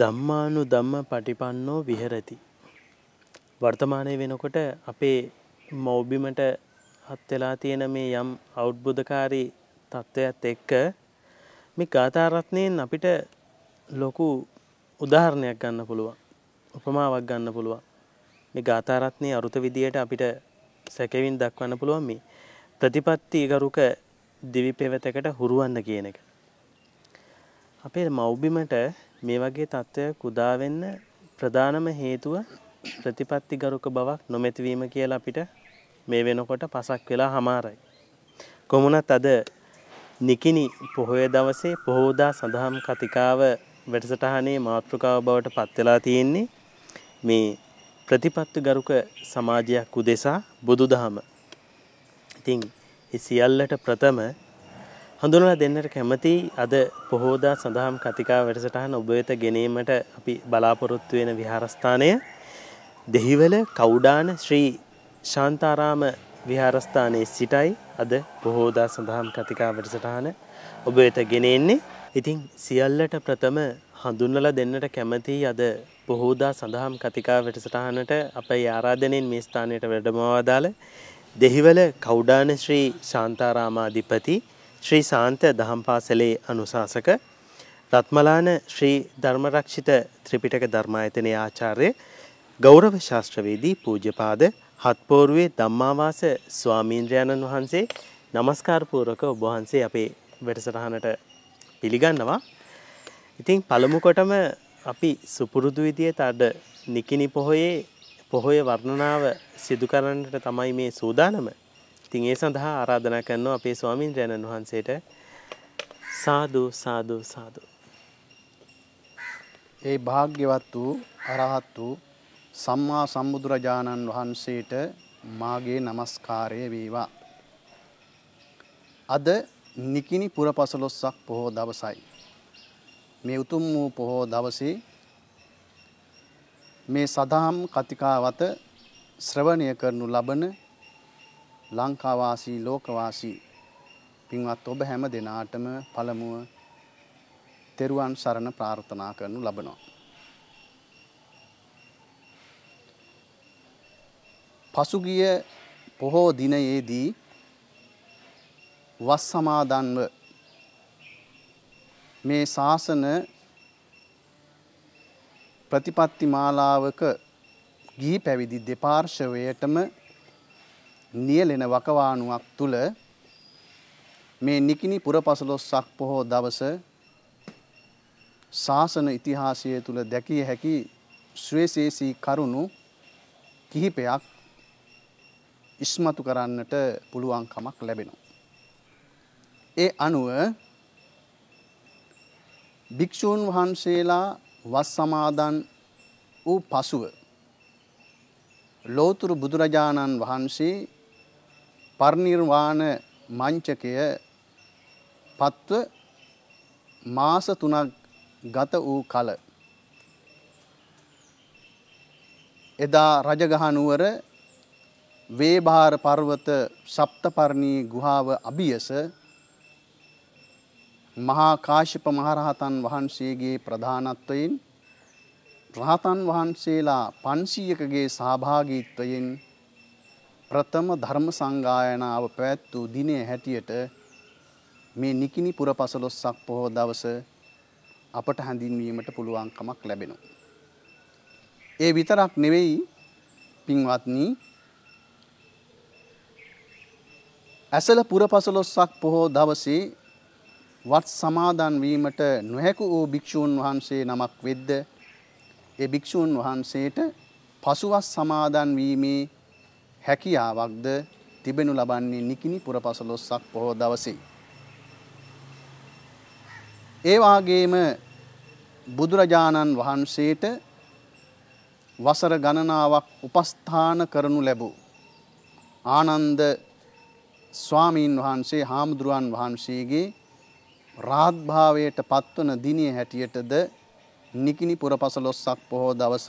ධම්මානු ධම්ම පටිපන්නෝ විහරති. වර්තමානය වෙනකොට අපේ මෞබිමට හත්වෙලා තියෙන මේ යම් අවුද්බුධකාරී තත්ත්වයත් එක්ක මේ ගාතාරත්නයෙන් අපිට ලොකු උදාහරණයක් ගන්න පුළුවන් උපමාවක් ගන්න පුළුවන් මේ ගාතාරත්නය අරුත විදියට අපිට සැකවින් දක්වන්න පුළුවන් මේ ප්‍රතිපත්ති ගරුක දිවි පෙවතකට හුරුවන්න කියන එක. අපේ මෞබිමට මේ වගේ තත්ත්වයක් උදා වෙන්න ප්‍රධානම හේතුව ප්‍රතිපත්තිගරුක බවක් නොමැති වීම කියලා අපිට මේ වෙනකොට පසක් වෙලා හමාරයි. කොමුණත් අද නිකිනි පොහොය දවසේ පොහෝදා සඳහම් කතිකාව වැඩසටහනේ මාතෘකාව බවට පත්වෙලා තියෙන්නේ මේ ප්‍රතිපත්ති ගරුක සමාජයක් උදෙසා බුදුදහම. ඉතින් සියල්ලට ප්‍රථම හඳුනලා දෙන්නට කැමති අද පොහෝදා සඳහම් කතිකා වැඩසටහන ඔබ වෙත ගෙනීමට අපි බලාපොරොත්තු වෙන විහාරස්ථානය දෙහිවල කවුඩාන ශ්‍රී ශාන්තාරාම විහාරස්ථානයේ සිටයි අද පොහෝදා සඳහම් කතිකා වැඩසටහන ඔබ වෙත ගෙනෙන්නේ. ඉතින් සියල්ලට ප්‍රථම හඳුන්වලා දෙන්නට කැමති අද පොහෝදා සඳහම් කතිකා වැඩසටහනට අපේ ආරාධනෙන් මේ ස්ථානයට වැඩමවදාළ දෙහිවල කවුඩාන ශ්‍රී ශාන්තාරාමාධිපති ශ්‍රී සාන්ත දහම් පාසලේ අනුශාසක රත්මලාන ශ්‍රී ධර්මරක්ෂිත ත්‍රිපිටක ධර්මායතනයේ ආචාර්ය ගෞරව ශාස්ත්‍රවේදී පූජ්‍යපාද හත්පෝරුවේ ධම්මාවාස ස්වාමීන්ද්‍රයන්න් වහන්සේ নমස්කාර පූර්වක ඔබ වහන්සේ අපේ වැඩසටහනට පිළිගන්නවා. ඉතින් පළමු කොටම අපි සුපුරුදු විදියට අද නිකිනි පොහොයේ පොහොය වර්ණනාව සිදු කරන්නට තමයි මේ සූදානම. ඉතින් ඒ සඳහා ආරාධනා කරනවා අපේ ස්වාමින්ද්‍රයන්න් වහන්සේට සාදු සාදු සාදු. ඒ භාග්‍යවත් වූ අරහත් වූ සම්මා සම්බුදුරජාණන් වහන්සේට මාගේ নমස්කාරය වේවා. අද නිකිනි පුර පසළොස්සක් පොහෝ දවසයි. මේ උතුම් වූ පොහෝ දවසේ මේ සදාම් කතිකාවත ශ්‍රවණය කරනු ලබන ලංකාවාසී ලෝකවාසී පින්වත් ඔබ හැම දෙනාටම පළමුව තෙරුවන් සරණ ප්‍රාර්ථනා කරනු ලබනවා. පසුගිය පොහෝ දිනයේදී වස් සමාදන්ව මේ ශාසන ප්‍රතිපත්ති මාලාවක ගිහි පැවිදි දෙපාර්ශවයටම නියලෙන වකවානුවක් තුල මේ නිකිණි පුරපසළොස්සක් පොහෝ දවස ශාසන ඉතිහාසය තුල දැකිය හැකි ශ්‍රේසේසී කරුණු කිහිපයක් ඉස්මතු කරන්නට පුළුවන්කමක් ලැබෙනවා. ඒ අනුව භික්ෂූන් වහන්සේලා වස් සමාදන් වූ පසුව ලෝතුරු බුදුරජාණන් වහන්සේ පරිනිර්වාණ මංචකය පත්ව මාස 3ක් ගත වූ කල එදා රජගහ නුවර වේභාර පර්වත සප්තපර්ණී ගුහාව අභියස මහා කාශ්‍යප මහරහතන් වහන්සේගේ ප්‍රධානත්වයෙන් රහතන් වහන්සේලා 500කගේ සහභාගීත්වයෙන් ප්‍රථම ධර්ම සංගායනාව පැවැත් වූ දිනය හැටියට මේ නිකිනි පුර පසළොස්සක් පොහෝ දවස අපට හැඳින්වීමට පුළුවන්කමක් ලැබෙනවා. ඒ විතරක් නෙවෙයි පින්වත්නී ඇසල පුර පසළොස්සක් පොහෝ දවසේ වත් සමාදන් වීමට නොහැකු වූ භික්ෂූන් වහන්සේ නමක් වෙද්ද ඒ භික්ෂූන් වහන්සේට පසුවස් සමාදන් වීමේ හැකියාවක්ද තිබෙනු ලබන්නේ නිකිනි පුරපසළොස්සක් පොහෝ දවසේ. ඒ වාගේම බුදුරජාණන් වහන්සේට වසර ගණනාවක් උපස්ථාන කරනු ලැබූ ආනන්ද ස්වාමීන් වහන්සේ හාමුදුරුවන් වහන්සේගේ රාත්භාවයට පත්වන දිනිය හැටියටද නිකිනි පුරපසළොස්සක් පොහෝ දවස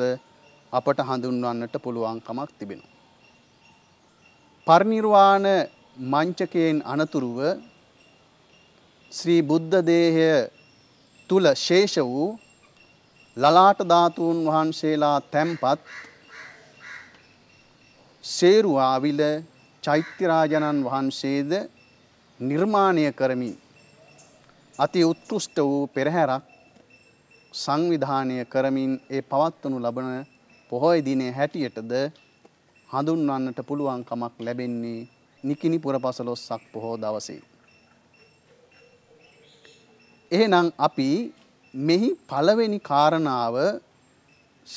අපට හඳුන්වන්නට පුළුවන්කමක් තිබෙනවා. පරිනිර්වාණ මංචකයෙන් අනතුරුව ශ්‍රී බුද්ධ දේහය තුල ශේෂ වූ ලලාට ධාතුන් වහන්සේලා තැම්පත් සේරුවාවිල චෛත්‍යරාජනන් වහන්සේද නිර්මාණය කරමින් අති උත්කෘෂ්ට වූ පෙරහැරක් සංවිධානය කරමින් ඒ පවත්වනු ලබන පොහොය දිනේ හැටියටද හඳුන්වන්නට පුළුවන්කමක් ලැබෙන්නේ නිකිනි පුරපසළොස්සක් පොහෝ දවසේ. එහෙනම් අපි මෙහි පළවෙනි කාරණාව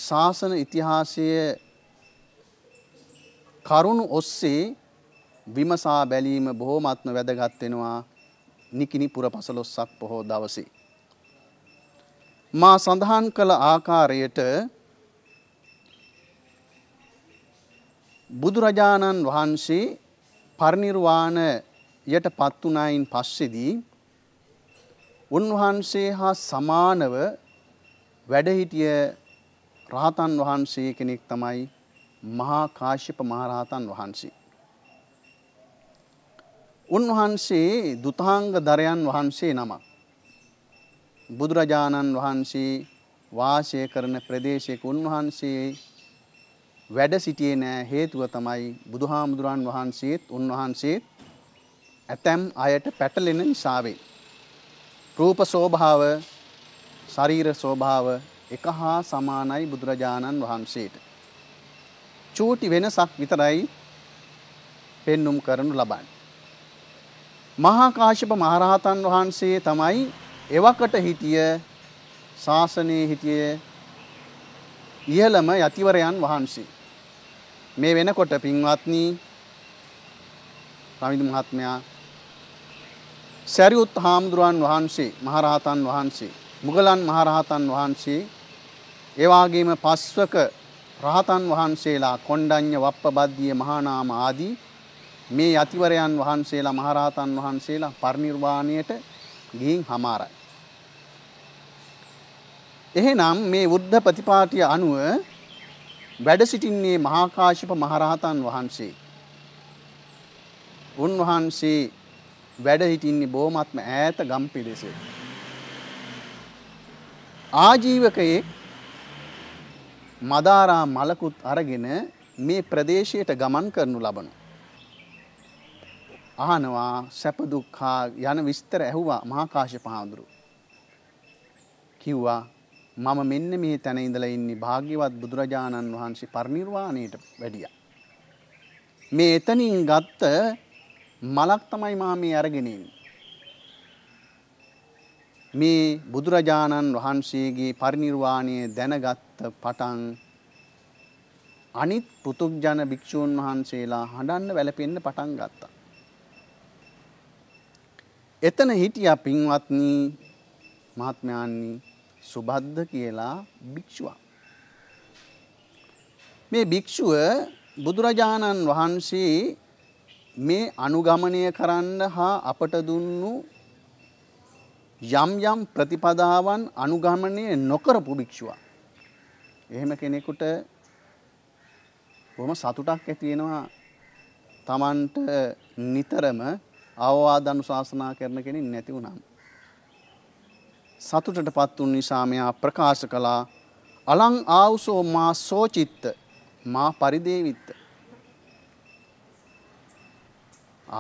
ශාසන ඉතිහාසය කරුණු ඔස්සේ විමසා බැලීම බොහෝමත්ම වැදගත් වෙනවා නිකිනි පුරපසළොස්සක් පොහෝ දවසේ. මා සඳහන් කළ ආකාරයට බුදුරජාණන් වහන්සේ පරිනිර්වාණයට පත් වුණයින් පස්සේදී උන්වහන්සේ හා සමානව වැඩ හිටිය රහතන් වහන්සේ කෙනෙක් තමයි මහා කාශ්‍යප මහරහතන් වහන්සේ. උන්වහන්සේ දුතාංග දරයන් වහන්සේ නමක්. බුදුරජාණන් වහන්සේ වාසය කරන ප්‍රදේශයක උන්වහන්සේ වැඩ සිටියේ නෑ හේතුව තමයි බුදුහාමුදුරන් වහන්සේත් උන්වහන්සේත් ඇතැම් අයට පැටලෙන නිසාවෙන්. රූප ස්වභාව ශරීර ස්වභාව එක හා සමානයි බුදුරජාණන් වහන්සේට. චූටි වෙනසක් විතරයි පෙන්නුම් කරනු ලබන්. මහාකාශප මහරහතන් වහන්සේ තමයි එවකට හිටිය ශාසනයේ හිටිය ඉහළම යතිවරයන් වහන්සේ. මේ වෙනකොට පින්වත්නි රවිදු මහත්මයා සැරියුත් හාමුදුරුවන් වහන්සේ මහරහතන් වහන්සේ මුගලන් මහරහතන් වහන්සේ ඒ වගේම පස්වක රහතන් වහන්සේලා කොණ්ඩඤ්ඤ වප්පබද්ධිය මහානාම ආදී මේ යතිවරයන් වහන්සේලා මහරහතන් වහන්සේලා පරිනිර්වාණයට ගිහින් හමාරයි. එහෙනම් මේ වුද්ධ ප්‍රතිපාටිය අනුව වැඩ සිටින්නේ මහාකාශිප මහරහතන් වහන්සේ. උන්වහන්සේ වැඩ හිටින්නේ බොහොමත්ම ඈත ගම්පිරිසේ. ආජීවකයේ මදාරා මලකුත් අරගෙන මේ ප්‍රදේශයට ගමන් කරනු ලබනු. අහනවා සැප දුක්ඛා යන විස්තර ඇහුවා මහාකාශ්‍යප හාමුදුරුවෝ. කිව්වා මම මෙන්න මේ තැන ඉඳලා ඉන්නේ භාග්‍යවත් බුදුරජාණන් වහන්සේ පරිනිර්වාණයට වැඩියා. මේ එතනින් ගත්ත මලක් තමයි මා මේ අරගෙන ඉන්නේ. මේ බුදුරජාණන් වහන්සේගේ පරිනිර්වාණය දැනගත්ත පටන් අනිත් පුතුග්ජන භික්ෂූන් වහන්සේලා හඬන්න වැළපෙන්න පටන් ගත්තා. එතන හිටියා පින්වත්නි මහත්මයාන්නේ සුබද්ද කියලා භික්ෂුවක්. මේ භික්ෂුව බුදුරජාණන් වහන්සේ මේ අනුගමනය කරන්න හා අපට දුන්නු යම් යම් ප්‍රතිපදාවන් අනුගමනය නොකරපු භික්ෂුවක්. එහෙම කෙනෙකුට බොහොම සතුටක් ඇති වෙනවා තමන්ට නිතරම අවවාද අනුශාසනා කරන කෙනෙක් නැති වුණාම. සතුටටපත් වුන් නිසා මෙයා ප්‍රකාශ කළා අලං ආවුසෝ මා සෝචිත්ත මා පරිදේවිත්ත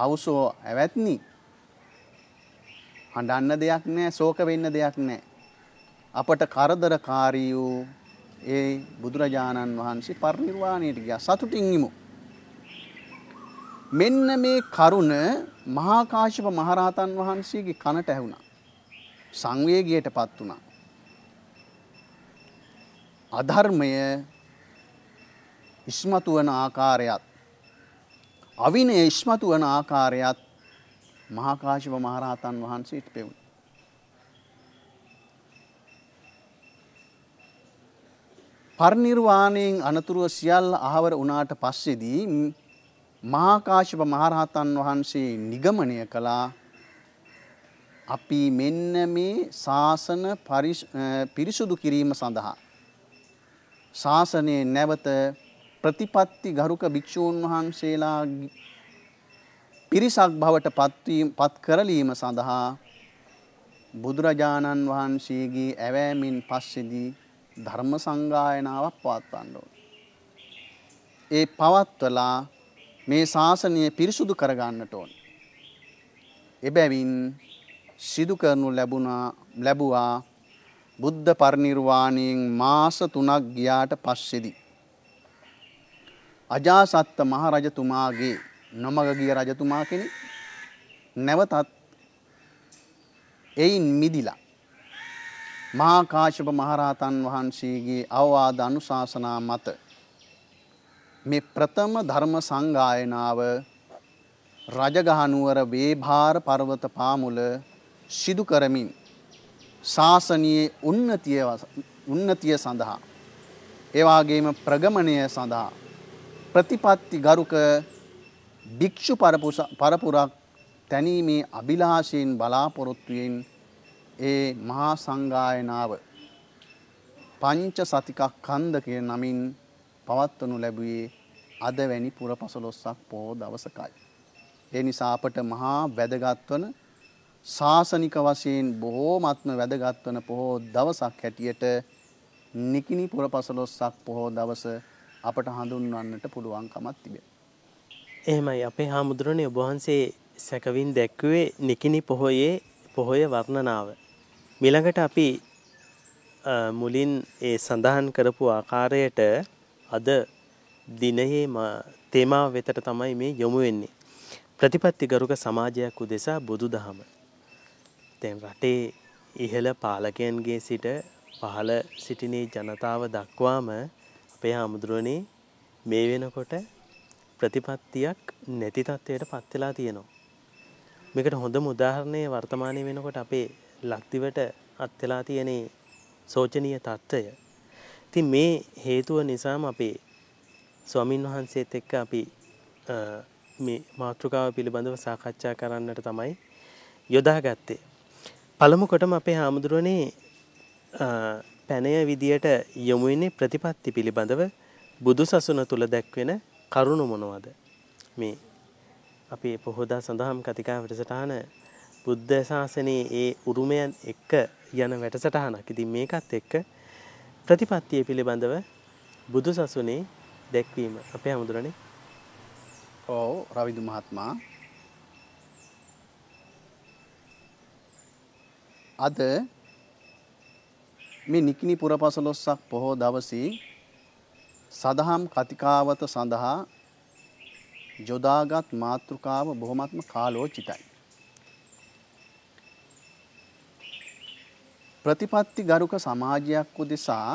ආවුසෝ ඇවැත්නි හඬන්න දෙයක් නෑ සෝක වෙන්න දෙයක් නෑ අපට කරදරකාරී වූ ඒ බුදුරජාණන් වහන්සේ පරිනිර්වාණයට ගියා සතුටින් ඉමු මෙන්න මේ කරුණ මහා කාශ්‍යප මහරහතන් වහන්සේගේ කනට ඇහුණා සංවේගයට පත් වුණා. අධර්මය ඉස්මතු වන ආකාරයත් අවිනය ඉස්මතු වන ආකාරයත් මහාකාශව මහරහතන් වහන්සේට පෙවුණ. පරිනිර්වාණයෙන් අනතුරුව සියල්ල අහවර වුණාට පස්සේදී මහාකාශප මහරහතන් වහන්සේ නිගමනය කළා අපි මෙන්න මේ ශාසන පිරිසුදු කිරීම සඳහා ශාසනයේ නැවත ප්‍රතිපත්ති ගරුක භික්ෂූන් වහන්සේලා පිරිසක් බවට පත්වීම පත් කරලීම සඳහා බුදුරජාණන් වහන්සේගේ ඇවෑමෙන් පස්සේදී ධර්ම සංගායනාවක් පවත්වන්න ඒ පවත්වලා මේ ශාසනය පිරිසුදු කරගන්නට ඕන. එබැවින් සිදු කරනු ලැබුණා ලැබුවා බුද්ධ පරිනිර්වාණයෙන් මාස 3ක් ගියාට පස්සේදී අජාසත්ත මහරජතුමාගේ නොමග ගිය රජතුමා කෙනෙක් නැවතත් එයින් මිදිලා මහා කාශ්‍යප මහරහතන් වහන්සේගේ අවවාද අනුශාසනා මත මේ ප්‍රථම ධර්ම සංගායනාව රජගහනුවර වේභාර පර්වත පාමුල සිදු කරමින් ශාසනයේ උන්නතිය උන්නතිය සඳහා ඒවාගේම ප්‍රගමණය සඳහා ප්‍රතිපත්ති ගරුක භික්‍ෂු පරපුරක් තැනීමේ අභිලාශයෙන් බලාපොරොත්තුවෙන් ඒ මහා සංගායනාව පංච සතිකක් කන්ද කිය නමින් පවත්වනු ලැබුවේ අද වැනි පුර පසලොස්සක් පෝ දවසකයි. ඒ නිසා අපට මහා වැදගත්වන සාසනික වශයෙන් බොහෝමත්ම වැදගත් වන පොහෝ දවසක් හැටියට නිකිනි පුරපසළොස්සක් පොහෝ දවස අපට හඳුන්වන්නට පුළුවන්කමක් තිබේ. එහෙමයි අපේ හාමුදුරනේ ඔබවහන්සේ සැකවින් දැක්වේ නිකිනි පොහොයේ පොහොය වර්ණනාව. මිළඟට අපි මුලින් ඒ සඳහන් කරපු ආකාරයට අද දිනයේ තේමාව වෙතට තමයි මේ යොමු වෙන්නේ. ප්‍රතිපත්තිගරුක සමාජයක් උදෙසා බුදු දහම දැන් රටේ ඉහළ පාලකයන්ගේ සිට පහළ සිටිනේ ජනතාව දක්වාම අපේ හාමුදුරුවනේ මේ වෙනකොට ප්‍රතිපත්තියක් නැති තත්ත්වයට පත්වෙලා තියෙනවා. මේකට හොඳ මුදාහරණය වර්තමානය වෙනකොට අපේ ලක්තිවට අත්වෙලා තියනේ සෝචනීය තත්ත්වය. ඉතින් මේ හේතුව නිසාම අපේ ස්වමින් වහන්සේත් එක්ක අපි මේ මාතෘකාව පිළිබඳව සාකච්ඡා කරන්නට තමයි යොදාගත්තේ. පළමු කොටම අපේ හාමුදුරුවනේ පැනය විදියට යොමුවෙන්නේ ප්‍රතිපත්ති පිළිබඳව බුදු සසුන තුළ දැක්වෙන කරුණු මොනවද මේ අපි පොහොදා සඳහම් කතිකා වැටසටහන බුද්ධ ශාසනයේ ඒ උරුමයන් එක්ක යන වැටසටහනක් ඉතින් මේකත් එක්ක ප්‍රතිපත්තිය පිළිබඳව බුදු සසුනේ දැක්වීම අපේ හමුදුරනේ ඕ රවිදු මහත්මා අද මේ නිකිණි පුරපසළොස්සක් පොහෝ දවසේ සදහම් කතිකාවත සඳහා යොදාගත් මාතෘකාව බොහොමත්ම කාලෝචිතයි. ප්‍රතිපත්ති ගරුක සමාජයක් උදෙසා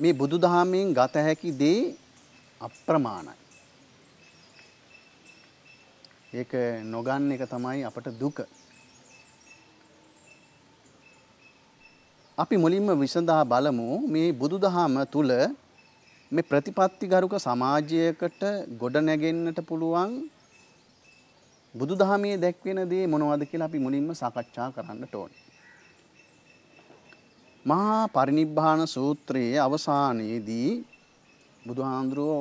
මේ බුදුදහමෙන් ගත හැකි දේ අප්‍රමාණයි. ඒක නොගන්න එක තමයි අපට දුක. අපි මුලින්ම විසඳා බලමු මේ බුදුදහම තුල මේ ප්‍රතිපත්තිගරුක සමාජයකට ගොඩ නැගෙන්නට පුළුවන් බුදුදහමේ දැක්වෙන දේ මොනවද කියලා අපි මුලින්ම සාකච්ඡා කරන්නට ඕනේ. මහා පරිනිබ්බාන සූත්‍රයේ අවසානයේදී බුදුහාඳුරෝ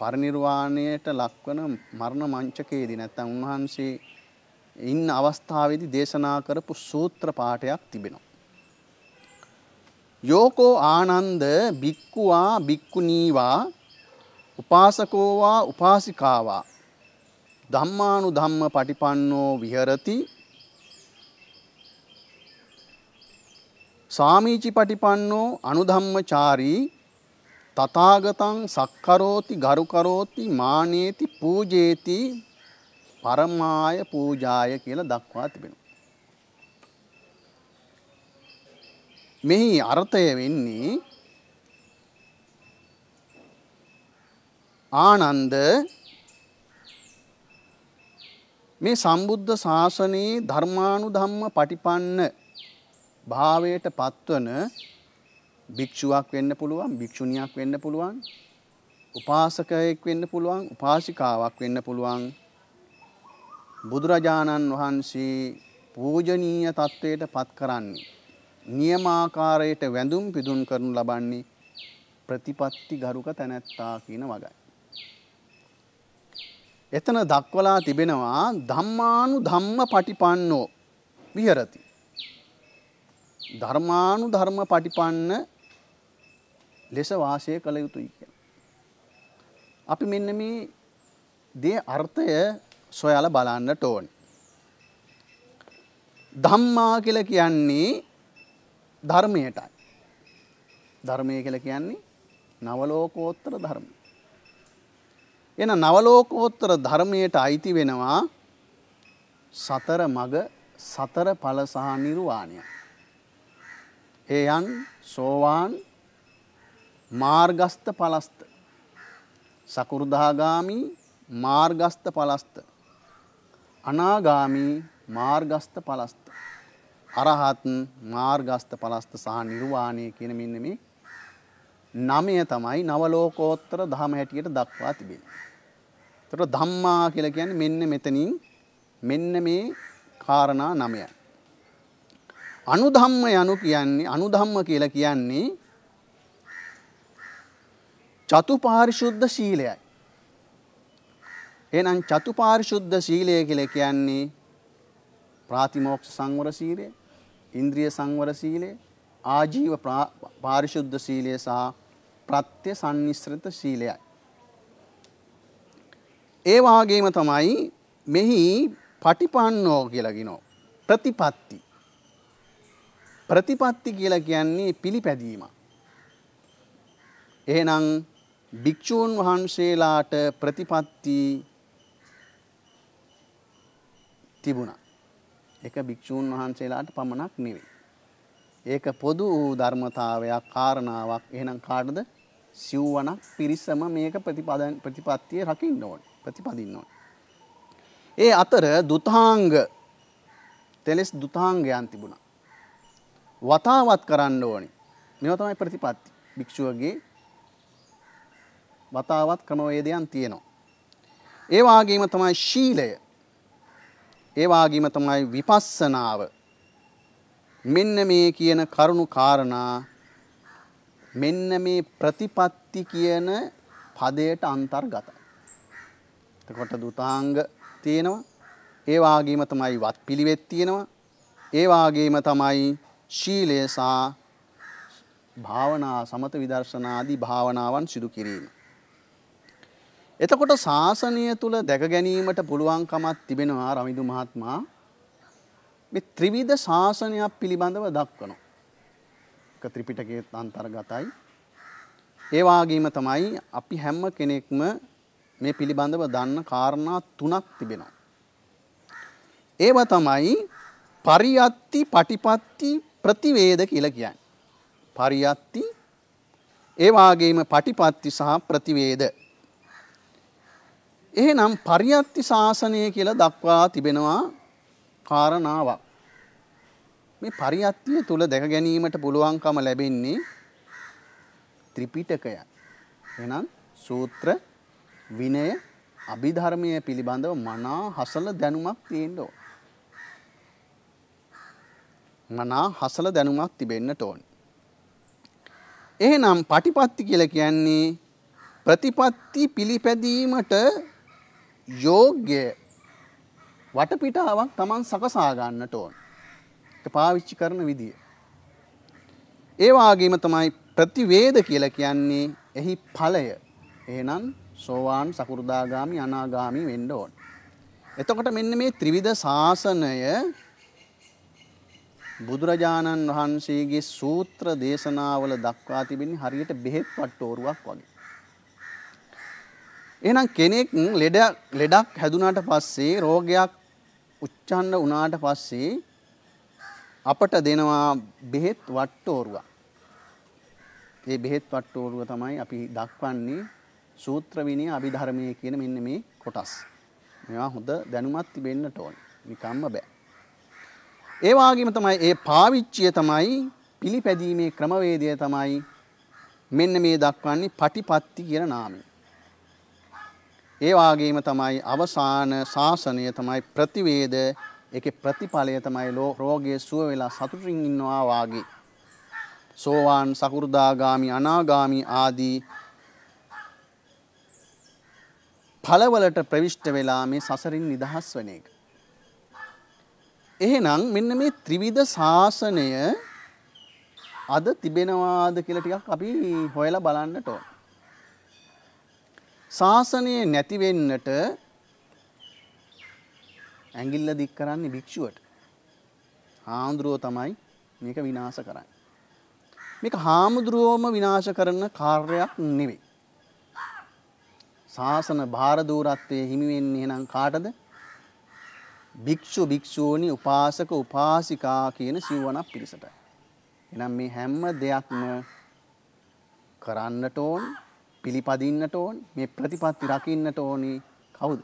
පරිනිර්වාණයට ලක්වන මරණ මංචකයේදී නැත්නම් උන්වහන්සේ ඉන්න අවස්ථාවේදී දේශනා කරපු සූත්‍ර පාඨයක් තිබෙනවා. යෝකෝ ආනන්ද බික්කුවා බික්කුණීවා උපාසකෝවා උපාසිකාවා ධම්මානු ධම්ම පටිපන්නෝ විහරති සාමීචි පටිපන්නෝ අනුධම්මචාරී තථාගතං සක්කරෝති ගරුකරෝති මානේති පූජේති පරමාය පූජාය කියලා දක්වා තිබෙනවා. මෙහි අර්ථය වෙන්නේ ආනන්ද මේ සම්බුද්ධ ශාසනයේ ධර්මානු ධම්ම පටිපන්න භාවයට පත්වන භික්‍ෂුවක් වෙන්න පුළුවන් භික්‍ෂුණියක් වෙන්න පුළුවන් උපාසකයෙක් වෙන්න පුළුවන් උපාසිකාවක් වෙන්න පුළුවන් බුදුරජාණන් වහන්සේ පූජනීය තත්ත්වයට පත් කරන්නේ. නියමාකාරයට වැඳුම් පිදුම් කරනු ලබන්නේ ප්‍රතිපත්ති ගරුක තැනැත්තා කියන වගයි. එතන දක්වලා තිබෙනවා ධම්මානු ධම්ම පටිපන්නෝ විහරති. ධර්මානු ධර්ම පටිපන්න ලෙස වාසය කළ යුතුයි කිය. අපි මෙන්න මේ දේ අර්ථය සොයාලා බලන්නට ඕනේ. ධම්මා කියලා කියන්නේ ධර්මයටයි. ධර්මය කියලා කියන්නේ නවලෝකෝත්තර ධර්ම. එන නවලෝකෝත්තර ධර්මයට අයිති වෙනවා සතර මග සතර ඵල සහ නිර්වාණය. හේයන් සෝවාන් මාර්ගස්ත පලස්ත සකුරුදාගාමි මාර්ගස්ත පලස්ත අනාගාමී මාර්ගස්ත පලස්ත අරහත් මාර්ගස්ත පලස්ත සහ නිර්වාණය කියන මෙන්න මේ නමය තමයි නවලෝකෝත්තර දහම හැටියට දක්වා තිබෙන. තොට ධම්මා කියලා කියන්නේ මෙන්න මෙතනින් මෙන්න මේ කාරණා නමය. අනුධම්ම යනු කියන්නේ අනුධම්ම කියලා කියන්නේ චතුපාරිශුද්ධ ශීලයයි. එහෙනම් චතුපාරිශුද්ධ සීලය කියලා කියන්නේ ප්‍රාතිමෝක්ෂ සංවර සීලය, ඉන්ද්‍රිය සංවර සීලය, ආජීව පාරිශුද්ධ සීලය සහ ප්‍රත්‍ය සම්නිස්ෘත සීලයයි. ඒ වාගේම තමයි මෙහි පටිපන්නෝ කියලා කියනවා. ප්‍රතිපatti. ප්‍රතිපatti කියලා කියන්නේ පිළිපැදීම. එහෙනම් භික්ෂූන් වහන්සේලාට ප්‍රතිපatti තිබුණා. ඒක භික්ෂූන් වහන්සේලාට පමණක් නෙවෙයි. ඒක පොදු වූ ධර්මතාවයක් කාරණාවක් එහෙනම් කාටද සිව්වනක් පිරිසම මේක ප්‍රතිපදන් ප්‍රතිපත්තිය රකින්න ඕන ප්‍රතිපදින්න ඕන. ඒ අතර දුතාංග තෙලස් දුතාංගයන් තිබුණා. වතාවත් කරන්න ඕනි. මේවා තමයි ප්‍රතිපත්ති. භික්ෂුවගේ වතාවත් ක්‍රමවේදයන් තියෙනවා. ඒ වගේම තමයි ශීලය ඒ වගේම තමයි විපස්සනාව. මෙන්න මේ කියන කරුණු කාරණා මෙන්න මේ ප්‍රතිපත්ති කියන පදයට අන්තර්ගතයි. එතකොට දුතාංග තියෙනවා. ඒ වගේම තමයි වත්පිළිවෙත් තියෙනවා. ඒ වගේම තමයි ශීලය සහ භාවනා සමත විදර්ශනාදී භාවනාවන් සිදු කිරීම. එතකොට ශාසනය තුල දැක ගැනීමට පුළුවන්කමක් තිබෙනවා රවිදු මහත්මයා මේ ත්‍රිවිධ ශාසනයක් පිළිබඳව දක්වනවා. ඒක ත්‍රිපිටකයේ අන්තර්ගතයි. ඒ වගේම තමයි අපි හැම කෙනෙක්ම මේ පිළිබඳව දන්න කාරණා තුනක් තිබෙනවා. ඒව තමයි පරියත්ති පටිපත්ති ප්‍රතිවේද කියලා කියන්නේ. පරියත්ති ඒ වගේම පටිපත්ති සහ ප්‍රතිවේද එහෙනම් පරියත්ති ශාසනය කියලා දක්වා තිබෙනවා කාරණාවක්. මේ පරියත්තිය තුල දැක ගැනීමට පුළුවන්කම ලැබෙන්නේ ත්‍රිපිටකය. එහෙනම් සූත්‍ර විනය අභිධර්මය පිළිබඳව මනා හසල දැනුමක් තියෙන්න ඕන. මනා හසල දැනුමක් තිබෙන්නට ඕන. එහෙනම් පටිපත්ති කියලා කියන්නේ ප්‍රතිපත්ති පිළිපැදීමට යෝග්‍ය වටපිටාවක් Taman සකසා ගන්නට ඕන. ඒක පාවිච්චි කරන විදිය. ඒ වගේම තමයි ප්‍රතිවේද කියලා කියන්නේ එහි ඵලය. එහෙනම් සෝවාන් සකු르දාගාමි අනාගාමි වෙන්න ඕන. එතකොට මෙන්න මේ ත්‍රිවිධ ශාසනය බුදුරජාණන් වහන්සේගේ සූත්‍ර දේශනාවල දක්වා තිබෙන හරියට බෙහෙත් වට්ටෝරුවක් වගේ. එහෙනම් කෙනෙක් ලෙඩක් ලෙඩක් හැදුනාට පස්සේ රෝගයක් උච්චන්න වුණාට පස්සේ අපට දෙනවා බෙහෙත් වට්ටෝරුවක්. ඒ බෙහෙත් වට්ටෝරුව තමයි අපි දක්වන්නේ සූත්‍ර විනය අභිධර්මයේ කියන මෙන්න මේ කොටස්. මේවා හොඳ දැනුමක් තිබෙන්නට ඕනේ. නිකම්ම බෑ. ඒ වගේම තමයි ඒ පාවිච්චිය තමයි පිළිපැදීමේ ක්‍රමවේදය තමයි මෙන්න මේ දක්වන්නේ පටිපත්ති කියන නාමයෙන්. ඒ වගේම තමයි අවසාන ශාසනය තමයි ප්‍රතිවේද ඒකේ ප්‍රතිඵලය තමයි රෝගයේ සුව වෙලා සතුටින් ඉන්නවා වාගේ. සෝවාන් සකු르දාගාමි අනාගාමි ආදී ඵලවලට ප්‍රවිෂ්ඨ වෙලා මේ සසරින් නිදහස් වෙන එක. එහෙනම් මෙන්න මේ ත්‍රිවිධ ශාසනය අද තිබෙනවාද කියලා ටිකක් අපි හොයලා බලන්නට ඕනේ. ශාසනයේ නැති වෙන්නට ඇඟිල්ල දික් කරන්නේ භික්ෂුවට. හාමුදුරුවෝ තමයි මේක විනාශ කරන්නේ. මේක හාමුදුරුවෝම විනාශ කරන කාර්යයක් නෙවෙයි. ශාසන භාරදූරත්වයේ හිමි වෙන්නේ එහෙනම් කාටද? භික්ෂු භික්ෂූනි උපාසක උපාසිකා කියන සිවණක් පිරිසට. එහෙනම් මේ හැම දෙයක්ම කරන්නට ඕනේ පිළිපදින්නට ඕනි මේ ප්‍රතිපත්ති රකින්නට ඕනි කවුද?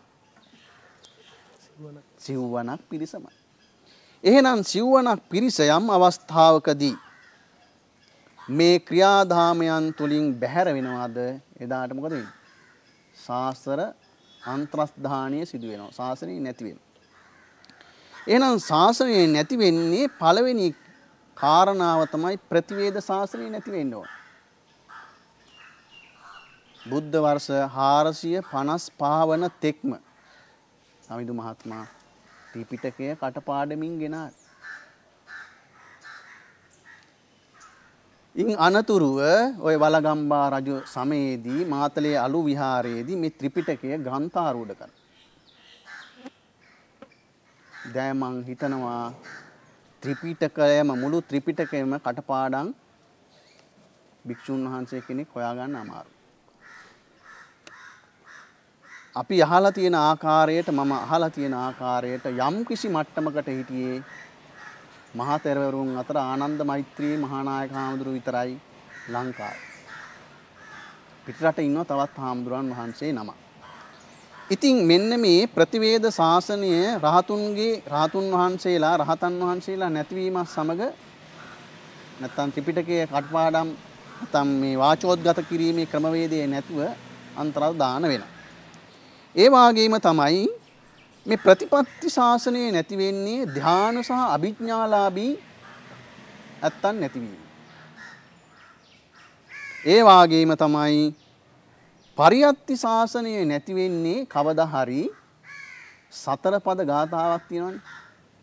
සිව්වනක් පිරිසමයි. එහෙනම් සිව්වනක් පිරිස යම් අවස්ථාවකදී මේ ක්‍රියාදාමයන් තුලින් බැහැර වෙනවාද එදාට මොකද වෙන්නේ? සාසර අන්තරස්ධානීය සිදු වෙනවා. සාසනය නැති වෙනවා. එහෙනම් සාසනය නැති වෙන්නේ පළවෙනි කාරණාව තමයි ප්‍රතිවේද සාසනය නැති වෙන්න ඕනේ. බුද්ධ වර්ෂ 455 වන තෙක්ම සමිඳු මහත්මයා ත්‍රිපිටකය කටපාඩමින් ගෙනා. ඉන් අනතුරුව ඔය වලගම්බා රජු සමයේදී මාතලේ අලු විහාරයේදී මේ ත්‍රිපිටකය ග්‍රන්ථාරූඪ කරා. දැන් මං හිතනවා ත්‍රිපිටකයම මුළු ත්‍රිපිටකයම කටපාඩම් භික්ෂුන් වහන්සේ කෙනෙක් හොයාගන්න අමාරුයි. අපි අහලා තියෙන ආකාරයට මම අහලා තියෙන ආකාරයට යම් කිසි මට්ටමකට හිටියේ මහා තෙරවරුන් අතර ආනන්ද මෛත්‍රී මහානායක හාමුදුරු විතරයි ලංකාවේ. පිටරට ඉන්නවා තවත් හාමුදුරන් වහන්සේ නම. ඉතින් මෙන්න මේ ප්‍රතිවේද ශාසනය රහතුන්ගේ රහතුන් වහන්සේලා රහතන් වහන්සේලා නැතිවීමත් සමග නැත්තම් ත්‍රිපිටකයේ කටපාඩම් නැත්තම් මේ වාචෝද්ගත කිරීමේ ක්‍රමවේදය නැතුව අන්තරාල් දාන වෙනවා. ඒ වගේම තමයි මේ ප්‍රතිපත්ති ශාසනය නැති වෙන්නේ ධ්‍යාන සහ අභිඥාලාභී ඇත්තන් නැතිවීම. ඒ වගේම තමයි පරියත්ති ශාසනය නැති වෙන්නේ කවදා හරි සතර පද ගාතාවක් තියෙනවනේ.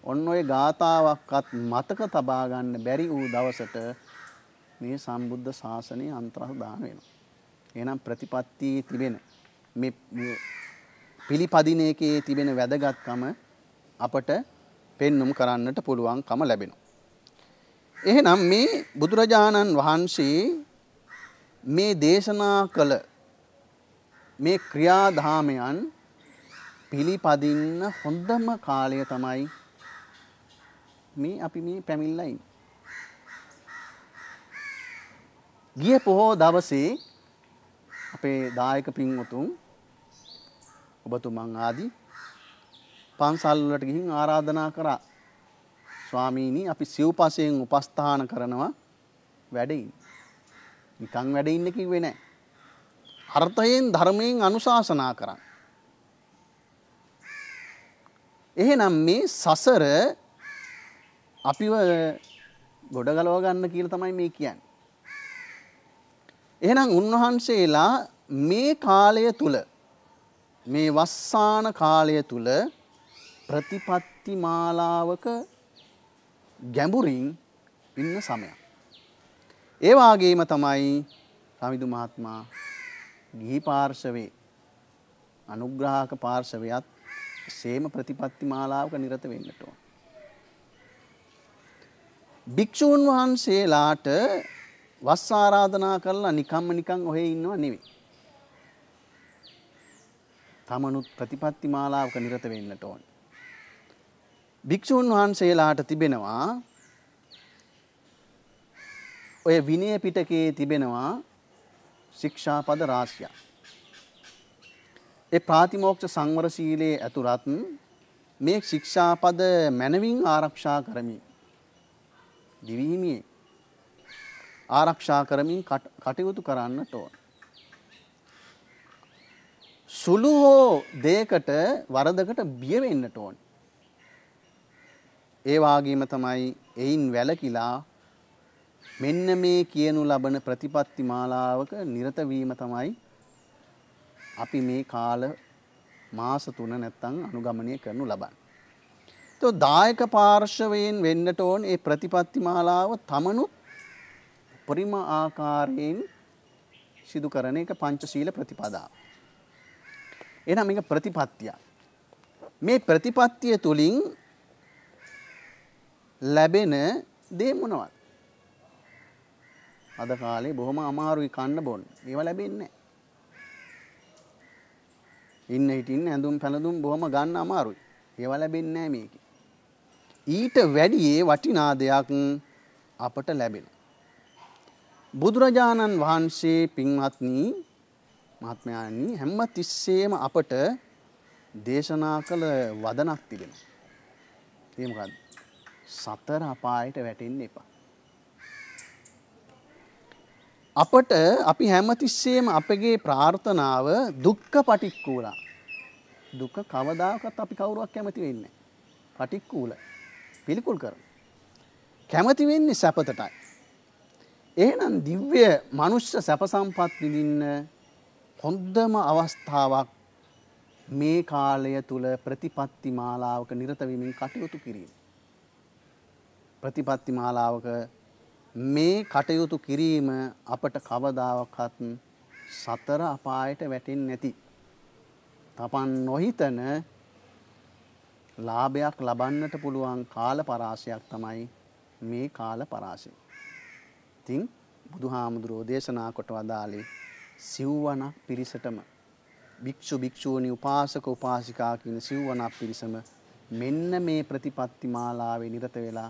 ඔන්න ඔය ගාතාවක්වත් මතක තබා ගන්න බැරි වූ දවසට මේ සම්බුද්ධ ශාසනය අන්තරාදාන වෙනවා. එහෙනම් ප්‍රතිපත්තියේ තිබෙන මේ පිළිපදින එකේ තිබෙන වැදගත්කම අපට පෙන්눔 කරන්නට පුළුවන්කම ලැබෙනවා. එහෙනම් මේ බුදුරජාණන් වහන්සේ මේ දේශනා කළ මේ ක්‍රියාදාමයන් පිළිපදින්න හොඳම කාලය තමයි මේ අපි මේ පැමිණලා ඉන්නේ. ගිය පොහෝ දවසේ අපේ දායක පින්වතුන් ඔබතුමන් ආදී පන්සල් වලට ගිහින් ආරාධනා කරා. ස්වාමීනි අපි සිව්පසයෙන් උපස්ථාන කරනවා වැඩෙයින්. නිකන් වැඩ ඉන්න කිව්වේ නැහැ. අර්ථයෙන් ධර්මයෙන් අනුශාසනා කරන්න. එහෙනම් මේ සසර අපිව ගොඩගලව ගන්න කියලා තමයි මේ කියන්නේ. එහෙනම් උන්වහන්සේලා මේ කාලය තුල මේ වස්සාන කාලය තුල ප්‍රතිපත්ති මාලාවක ගැඹුරින් ඉන්න සමයක්. ඒ වගේම තමයි සමිඳු මහත්මයා ගිහි පාර්ශවේ අනුග්‍රාහක පාර්ශවයත් සේම ප්‍රතිපත්ති මාලාවක නිරත වෙන්නට ඕන. භික්ෂූන් වහන්සේලාට වස් ආරාධනා කරලා නිකම්ම නිකන් ඔහේ ඉන්නව නෙවෙයි. තමනුත් ප්‍රතිපත්ති මාලාවක නිරත වෙන්නට ඕන. භික්ෂූන් වහන්සේලාට තිබෙනවා ඔය විනය පිටකයේ තිබෙනවා ශික්ෂාපද රාශිය. ඒ ප්‍රාතිමෝක්ෂ සංවර සීලයේ ඇතුළත් මේ ශික්ෂාපද මනවින් ආරක්ෂා කරමින් දිවිීමේ ආරක්ෂා කරමින් කටයුතු කරන්නට ඕන. සුළු හෝ දෙයකට වරදකට බිය වෙන්නට ඕන. ඒ වගේම තමයි එයින් වැළකීලා මෙන්න මේ කියනු ලබන ප්‍රතිපත්ති මාලාවක නිරත වීම තමයි අපි මේ කාල මාස 3 නැත්තම් අනුගමනය කරනු ලබන්නේ. તો දායක පාර්ශවයෙන් වෙන්නට ඕන ඒ ප්‍රතිපත්ති මාලාව තමනුත් පරිම ආකාරයෙන් සිදු කරන එක පංචශීල ප්‍රතිපදාව. එහෙනම් මේක ප්‍රතිපත්තිය. මේ ප්‍රතිපත්තිය තුලින් ලැබෙන දේ මොනවද? අද කාලේ බොහොම අමාරුයි කන්න බොන්න. ඒවා ලැබෙන්නේ නැහැ. ඉන්න හිටින්න ඇඳුම් පැළඳුම් බොහොම ගන්න අමාරුයි. ඒවා ලැබෙන්නේ නැහැ මේකේ. ඊට වැඩියේ වටිනා දෙයක් අපට ලැබෙනවා. බුදුරජාණන් වහන්සේ පින්වත්නි මහත්මයානි හැම තිස්සේම අපට දේශනා කළ වදනක් තිබෙනවා. ඒ මොකද්ද? සතර අපායට වැටෙන්න එපා. අපට අපි හැමතිස්සෙම අපගේ ප්‍රාර්ථනාව දුක්ඛ පටික්කුලා. දුක කවදාකවත් අපි කවුරුවක් කැමති වෙන්නේ පටික්කුල. පිළිකුල් කරන. කැමති වෙන්නේ සැපතටයි. එහෙනම් දිව්‍ය මනුෂ්‍ය සැප සම්පත් විඳින්න හොන්දම අවස්ථාවක් මේ කාලය තුළ ප්‍රතිපත්ති මාලාවක නිරතවමින් කටයුතු කිරීම. ප්‍රතිපත්ති මාලාවක මේ කටයුතු කිරීම අපට කවදාවකත් සතර අපායට වැටෙන් නැති. තපන් නොහිතන ලාභයක් ලබන්නට පුළුවන් කාල පරාසයක් තමයි මේ කාල පරාසය. තින් බුදුහාමුදුරෝ දේශනා කොට වදාලේ සිව්වනක් පිරිසටම භික්ෂු භික්ෂූනි උපාසක උපාසිකා කියන සිව්වනක් පිරිසම මෙන්න මේ ප්‍රතිපත්ති මාලාවේ නිරත වෙලා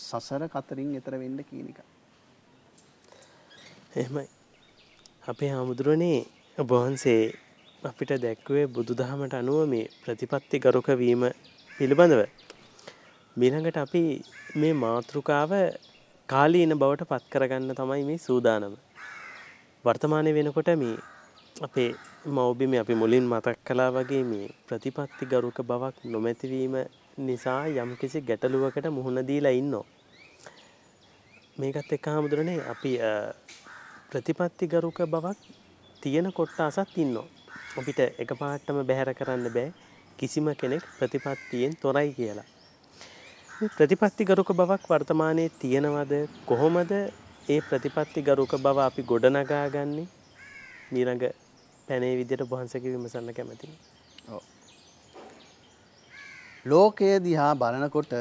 සසර කතරින් එතර වෙන්න කියන එක. එහෙමයි. අපේ හාමුදුරනේ ඔබ වහන්සේ අපිට දැක්වේ බුදුදහමට අනුව මේ ප්‍රතිපත්ති ගරුක වීම පිළිබඳව. මිළඟට අපි මේ මාතෘකාව කාලීන බවට පත් කරගන්න තමයි මේ සූදානම. වර්තමානය වෙනකොට මේ අපේ මවබිම අපි මුලින් මතක් කලා වගේ මේ ප්‍රතිපත්ති ගරුක බවක් නොමැතිවීම නිසා යම් කිසි ගැටලුවකට මුහුණදීලා ඉන්නෝ. මේකත් එක හාමුදුරනේ අපි ප්‍රතිපත්ති ගරුක බවක් තියෙන කොට්ටාසත් ඉන්නවා. අපිට එක පාට්ටම බැහැර කරන්න බෑ කිසිම කෙනෙක් ප්‍රතිපත්තියෙන් තොරයි කියලා. ප්‍රතිපත්ති ගරුක බවක් වර්තමානයේ තියෙනවද කොහොමද ඒ ප්‍රතිපත්ති ගරුක බව අපි ගොඩනගා ගන්නේ මීරඟ පැනේ විදියට බහන්සක විමසන්න කැමති. ලෝකය දිහා බලනකොට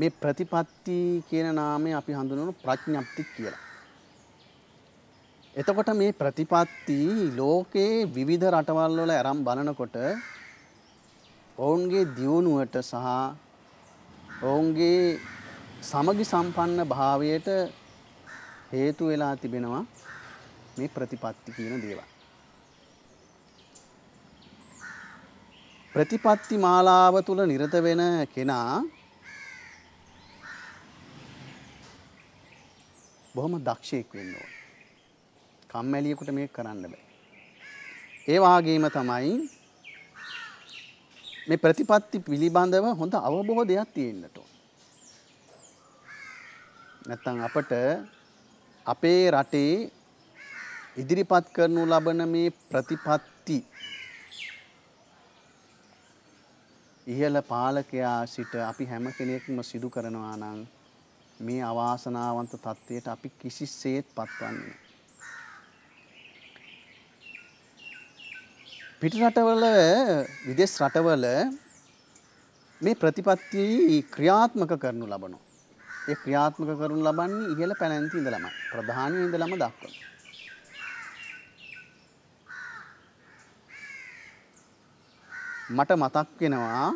මේ ප්‍රතිපත්ති කියන නාමය අපි හඳුනනු ප්‍රඥප්ති කියලා. එතකොට මේ ප්‍රතිපත්ති ලෝකයේ විවිධ රටවල් වල ආරම්භ බලනකොට ඔවුන්ගේ දියුණුවට සහ ඔවුන්ගේ සමගි සම්පන්න භාවයට හේතු වෙලා තිබෙනවා මේ ප්‍රතිපත්ති කියන දේවල්. ප්‍රතිපත්ති මාලාව තුළ නිරත වෙන කෙනා බොහොම දක්ෂයෙක් වෙන්න ඕන. කම්මැලියෙකුට මේක කරන්න බෑ. ඒ වගේම තමයි මේ ප්‍රතිපත්ති පිළිබඳව හොඳ අවබෝධයක් තියෙන්නට නැත්තම් අපට අපේ රටේ ඉදිරිපත් කරනු ලබන මේ ප්‍රතිපත්ති ඉහළ පාලකයා සිට අපි හැම කෙනෙක්ම සිදු කරනවා නම් මේ අවාසනාවන්ත තත්ත්වයට අපි කිසිසේත් පත්වන්නේ පිටරටවල විදෙස් රටවල මේ ප්‍රතිපත්ති ක්‍රියාත්මක කරනු ලබනවා. ඒ ක්‍රියාත්මක කරනු ලබන්නේ ඉහළ පැලැන්ති ඉඳලමයි. ප්‍රධානී ඉඳලම දක්වන. මට මතක් වෙනවා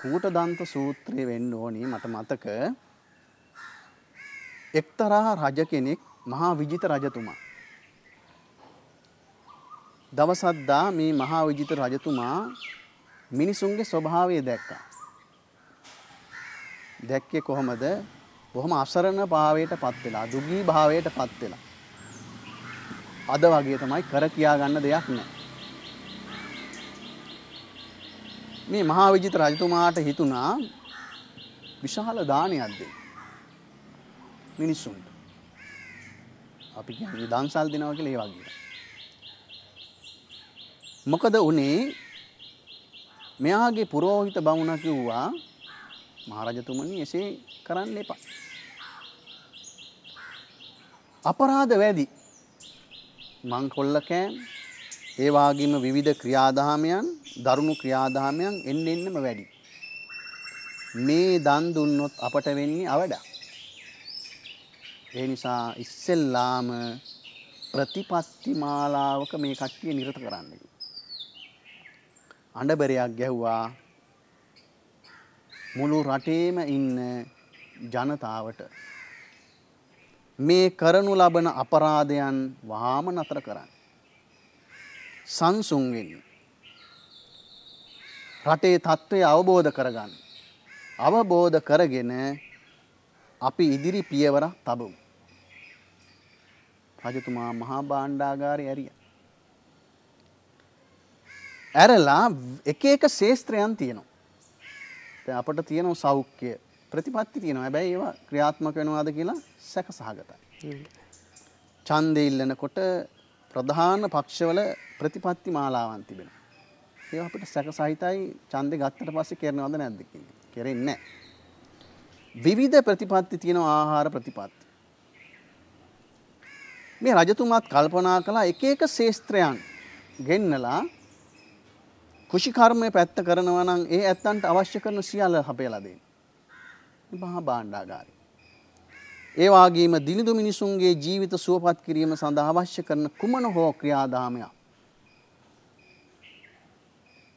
කූට දන්ත සූත්‍රය වෙන්න ඕනි මට මතක එක්තරා රජ කෙනෙක් මහා විජිත රජතුමා. දවසද්දා මේ මහා විජිත රජතුමා මිනිසුන්ගේ ස්වභාවය දැක්කා. දැක්කේ කොහොමද? බොහොම අසරණ භාවයට පත් වෙලා, දුගී භාවයට පත් වෙලා. අද වගේ තමයි කර කියා ගන්න දෙයක් නැහැ. මේ මහා විජිත රජතුමාට හිතුණා විශාල දානයක් දෙන්න. මිනිසුන්ට අපි කියන්නේ දන්සල් දෙනවා කියලා ඒ වගේ. මොකද උනේ මෙයාගේ පුරෝහිත බමුණ කිව්වා මහරජතුමනි එසේ කරන්න එපා. අපරාධ වැඩි. මං කොල්ල කෑම් ඒ වගේම විවිධ ක්‍රියාදාමයන් දරුණු ක්‍රියාදාමයන් එන්න එන්නම වැඩි. මේ දන් දුන්නොත් අපට වෙන්නේ අවඩක්. ඒ නිසා ඉස්සෙල්ලාම ප්‍රතිපත්ති මාලාවක මේ කට්ටිය නිරත කරන්න. අඬබරයක් ගැහුවා මුළු රටේම ඉන්න ජනතාවට මේ කරනු ලබන අපරාධයන් වහාම නතර කරන්න. සංසුන් වෙන්න. රටේ తত্ত্বය අවබෝධ කරගන්න. අවබෝධ කරගෙන අපි ඉදිරි පියවර තබමු. රජතුමා මහා භාණ්ඩාගාරය ඇරිය. ඇරලා එක එක ශේස්ත්‍රයන් තියෙනවා. අපට තියෙන සෞඛ්‍ය ප්‍රතිපත්ති තියෙනවා හැබැයි ඒවා ක්‍රියාත්මක වෙනවාද කියලා සැක සහගතයි. ඡන්දය ඉල්ලනකොට ප්‍රධාන පක්ෂවල ප්‍රතිපත්ති මාලාවන් තිබෙනවා. ඒවා අපිට සැක සහිතයි ඡන්දේ ගත්තට පස්සේ කරනවද නැද්ද කියන්නේ. කරෙන්නේ නැහැ. විවිධ ප්‍රතිපත්ති තියෙනවා ආහාර ප්‍රතිපත්ති. මේ රජතුමාත් කල්පනා කළා එක එක ශේස්ත්‍රයන් ගෙන්නලා කෘෂිකර්මය පැත්ත කරනවා නම් ඒ ඇත්තන්ට අවශ්‍ය කරන සියල්ල හපයලා දෙන්න. මහා භාණ්ඩාගාරය. ඒ වගේම දිනිදු මිනිසුන්ගේ ජීවිත සුවපත් කිරීම සඳහා අවශ්‍ය කරන කුමන හෝ ක්‍රියාදාමයක්.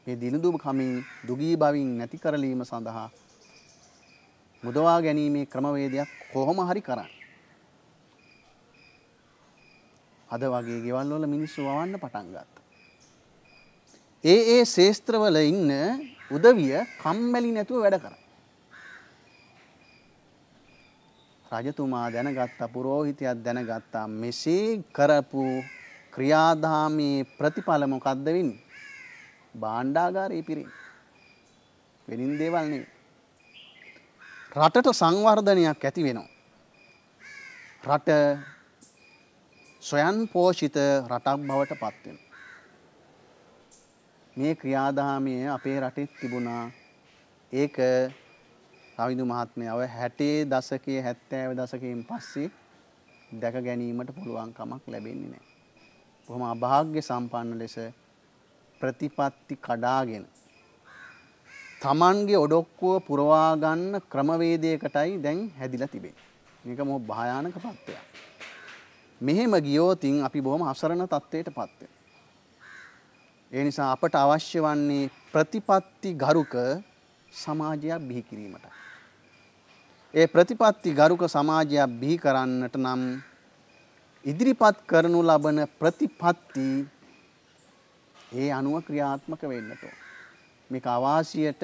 මේ දිනිදු කමින් දුගී බවින් නැති කරලීම සඳහා මුදවා ගැනීමේ ක්‍රමවේදයක් කොහොම හරි කරන්න. අද වගේ ගෙවල් වල මිනිස්සු වවන්න පටන් ගත්තා. ඒ ඒ ශේස්ත්‍රවල ඉන්න උදවිය කම්මැලි නැතුව වැඩ කරා. රජතුමා දැනගත්තා පුරෝහිතයා දැනගත්තා මෙසේ කරපු ක්‍රියාදාමයේ ප්‍රතිඵල මොකද්ද වෙන්නේ? භාණ්ඩාගාරේ පිරෙන. වෙනින් දේවල් නෙවෙයි. රටට සංවර්ධනයක් ඇති වෙනවා. රට සොයන් පෝෂිත රටක් බවට පත්වෙන. මේ ක්‍රියාදාමය අපේ රටෙත් තිබුණා ඒක රවිදු මහත්මයාව හැටේ දසකයේ හැත්තෑව දසකයෙන් පස්සේ දැක ගැනීමට පුළුවන්කමක් ලැබෙන්නේ නෑ. බොහොම අභාග්‍ය සම්පන්න ලෙස ප්‍රතිපත්ති කඩාගෙන තමන්ගේ ඔඩොක්කුව පුරවා ගන්න ක්‍රමවේදයකටයි දැන් හැදිලා තිබේ. මේක මොහ භයානක පත්වයක්. මෙහෙම ගියෝතින් අපි බොහොම අසරණ තත්ත්වයට පත්ව. ඒ නිසා අපට අවශ්‍ය වන්නේ ප්‍රතිපත්ති ගරුක සමාජයක් බිහි කිරීමට. ඒ ප්‍රතිපත්ති ගරුක සමාජයක් බිහි කරන්නට නම් ඉදිරිපත් කරනු ලබන ප්‍රතිපත්ති ඒ අනුව ක්‍රියාත්මක වෙන්නට. මේ අවාසියට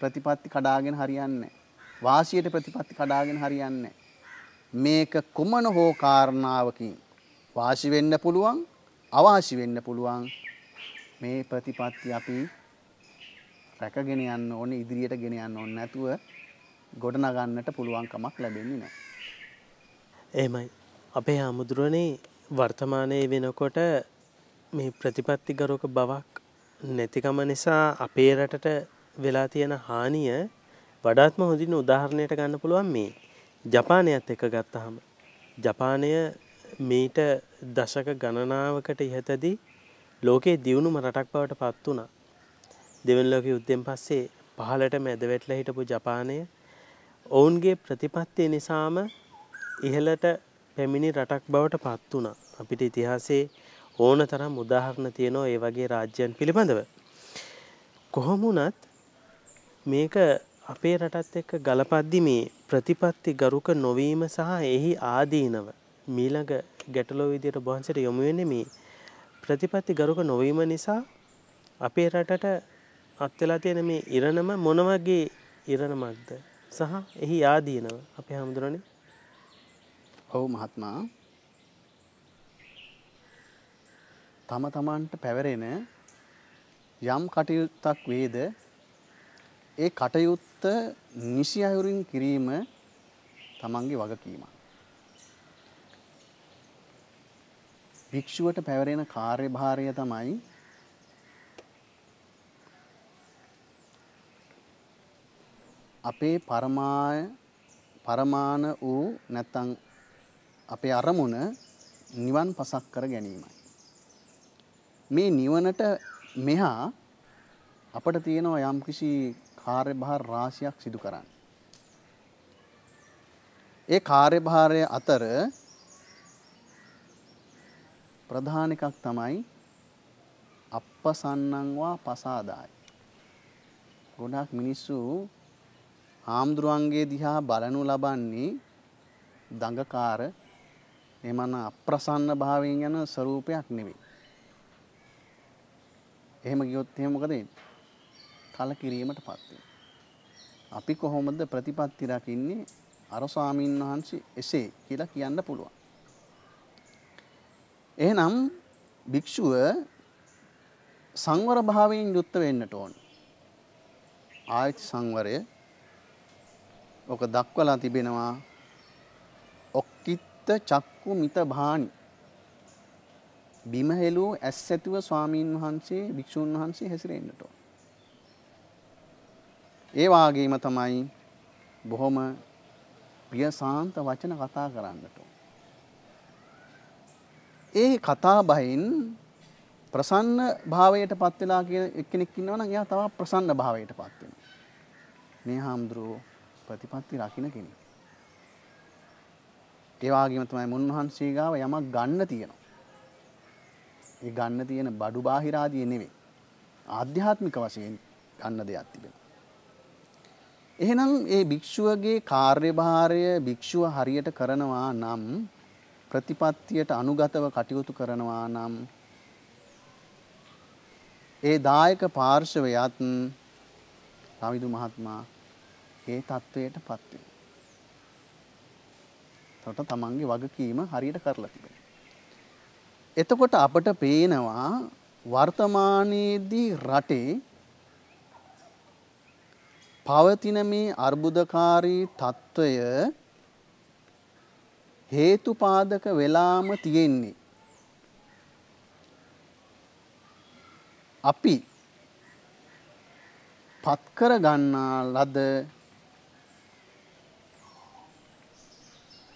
ප්‍රතිපත්ති කඩාගෙන හරියන්නේ. වාසියට ප්‍රතිපත්ති කඩාගෙන හරියන්නේ. මේක කුමන හෝ කාරණාවකින් වාසි වෙන්න පුළුවන් අවාසි වෙන්න පුළුවන් මේ ප්‍රතිපත්ති අපි රැකගෙන යන්න ඕනේ ඉදිරියට ගෙන යන්න ඕනේ නැතුව ගොඩනගන්නට පුළුවන්කමක් ලැබෙන්නේ නැහැ. එහෙමයි. අපේ ආමුදුරනේ වර්තමානයේ වෙනකොට මේ ප්‍රතිපත්ති ගරුක බවක් නැතිකම නිසා අපේ රටට වෙලා තියෙන හානිය වඩාත්ම හොඳින් උදාහරණයට ගන්න පුළුවන් මේ ජපානයත් එක ගත්තහම ජපානය මීට දශක ගණනාවකට ඉහතදී ලෝකයේ දියුණුම රටක් බවට පත් වුණා. දෙවන් ලෝක යුද්ධෙන් පස්සේ පහලට මැදවැටලා හිටපු ජපානය ඔවුන්ගේ ප්‍රතිපත්තිය නිසාම ඉහළට පැමිණි රටක් බවට පත් වුණා. අපිට ඉතිහාසේ ඕන තරම් උදාහරණ තියෙනවා ඒ වගේ රාජ්‍යයන් පිළිබඳව. කොහොමුණත් මේක අපේ රටත් එක්ක ගලපද්දි මේ ප්‍රතිපත්ති ගරුක නොවීම සහ එහි ආදීනව මීළඟ ගැටලෝ විදියට බොහන්සට යොමු වෙන්නේ මේ ප්‍රතිපත්ති ගරුක නොවීම නිසා අපේ රටට අත් වෙලා තියෙන මේ ඉරණම මොන වගේ ඉරණමක්ද සහ එහි ආදීනව අපේ හැමදෙරනේ ඔව් මහත්මයා තම තමන්ට පැවරෙන යම් කටයුත්තක් වේද ඒ කටයුත්ත නැවත නිසි අයුරින් කිරීම තමන්ගේ වගකීමක්. භික්ෂුවට පැවරෙන කාර්යභාරය තමයි අපේ පරමාය පරමාන වූ නැත්තං අපේ අරමුණ නිවන් පසක් කර ගැනීමයි. මේ නිවනට මෙහා අපට තියෙනවා යම් කිසි කාර්යභාර රාශියක් සිදු කරන්න. ඒ කාර්යභාරය අතර ප්‍රධාන එකක් තමයි අප්පසන්නංවා පසාදායි. ගොඩාක් මිනිස්සු හාමුදුරුවන්ගේ දිහා බලනු ලබන්නේ දඟකාර එමන අප්‍රසන්න භාවයෙන් යන ස්වરૂපයක් නෙවෙයි. එහෙම ගියොත් එහෙම මොකද වෙන්නේ? කලකිරීමට පත් අපි කොහොමද ප්‍රතිපත්ති රකින්නේ අර ස්වාමීන් වහන්සේ එසේ කියලා කියන්න පුළුවන්. එහෙනම් භික්ෂුව සංවර භාවයෙන් යුක්ත වෙන්නට ඕන. ආයත සංවරය ඔක දක්වලා තිබෙනවා ඔක්කිත්ත චක්කු මිත භානි බිමහෙලූ ඇස් ඇතුව ස්වාමීන් වහන්සේ භික්‍ෂූන් වහන්සේ හැසිරෙන්න්නට ඕන. ඒ වගේම තමයි බොහොම ප්‍රිය සාන්ත වචන කතා කරන්නට. ඒ කතා බහින් ප්‍රසන්න භාවයට පත් වෙලා කියන එක්කෙනෙක් ඉන්නවා නම් එයා තව ප්‍රසන්න භාවයට පත් වෙනවා. මේ හාමුදුරුව ප්‍රතිපත්ති රකින්න කෙනෙක්. ඒ වගේම තමයි මුන්වහන්සේ ගාව යමක් ගන්න තියෙනවා. ඒ ගන්න තියෙන බඩු බාහිර ආදී නෙවෙයි. ආධ්‍යාත්මික වශයෙන් ගන්න දෙයක් තිබෙනවා. එහෙනම් ඒ භික්ෂුවගේ කාර්යභාරය භික්ෂුව හරියට කරනවා නම් ප්‍රතිපත්තියට අනුගතව කටයුතු කරනවා නම් ඒ දායක පාර්ශවයත් රවිදු මහත්මා ඒ තත්ත්වයට පත් වෙනවා. එතකොට තමන්ගේ වගකීම හරියට කරලා තිබෙනවා. එතකොට අපට පේනවා වර්තමානයේදී රටේ පවතින මේ අර්බුදකාරී తত্ত্বය හේතුපාදක වෙලාම තියෙන්නේ. අපි පත් කර ගන්නා ලද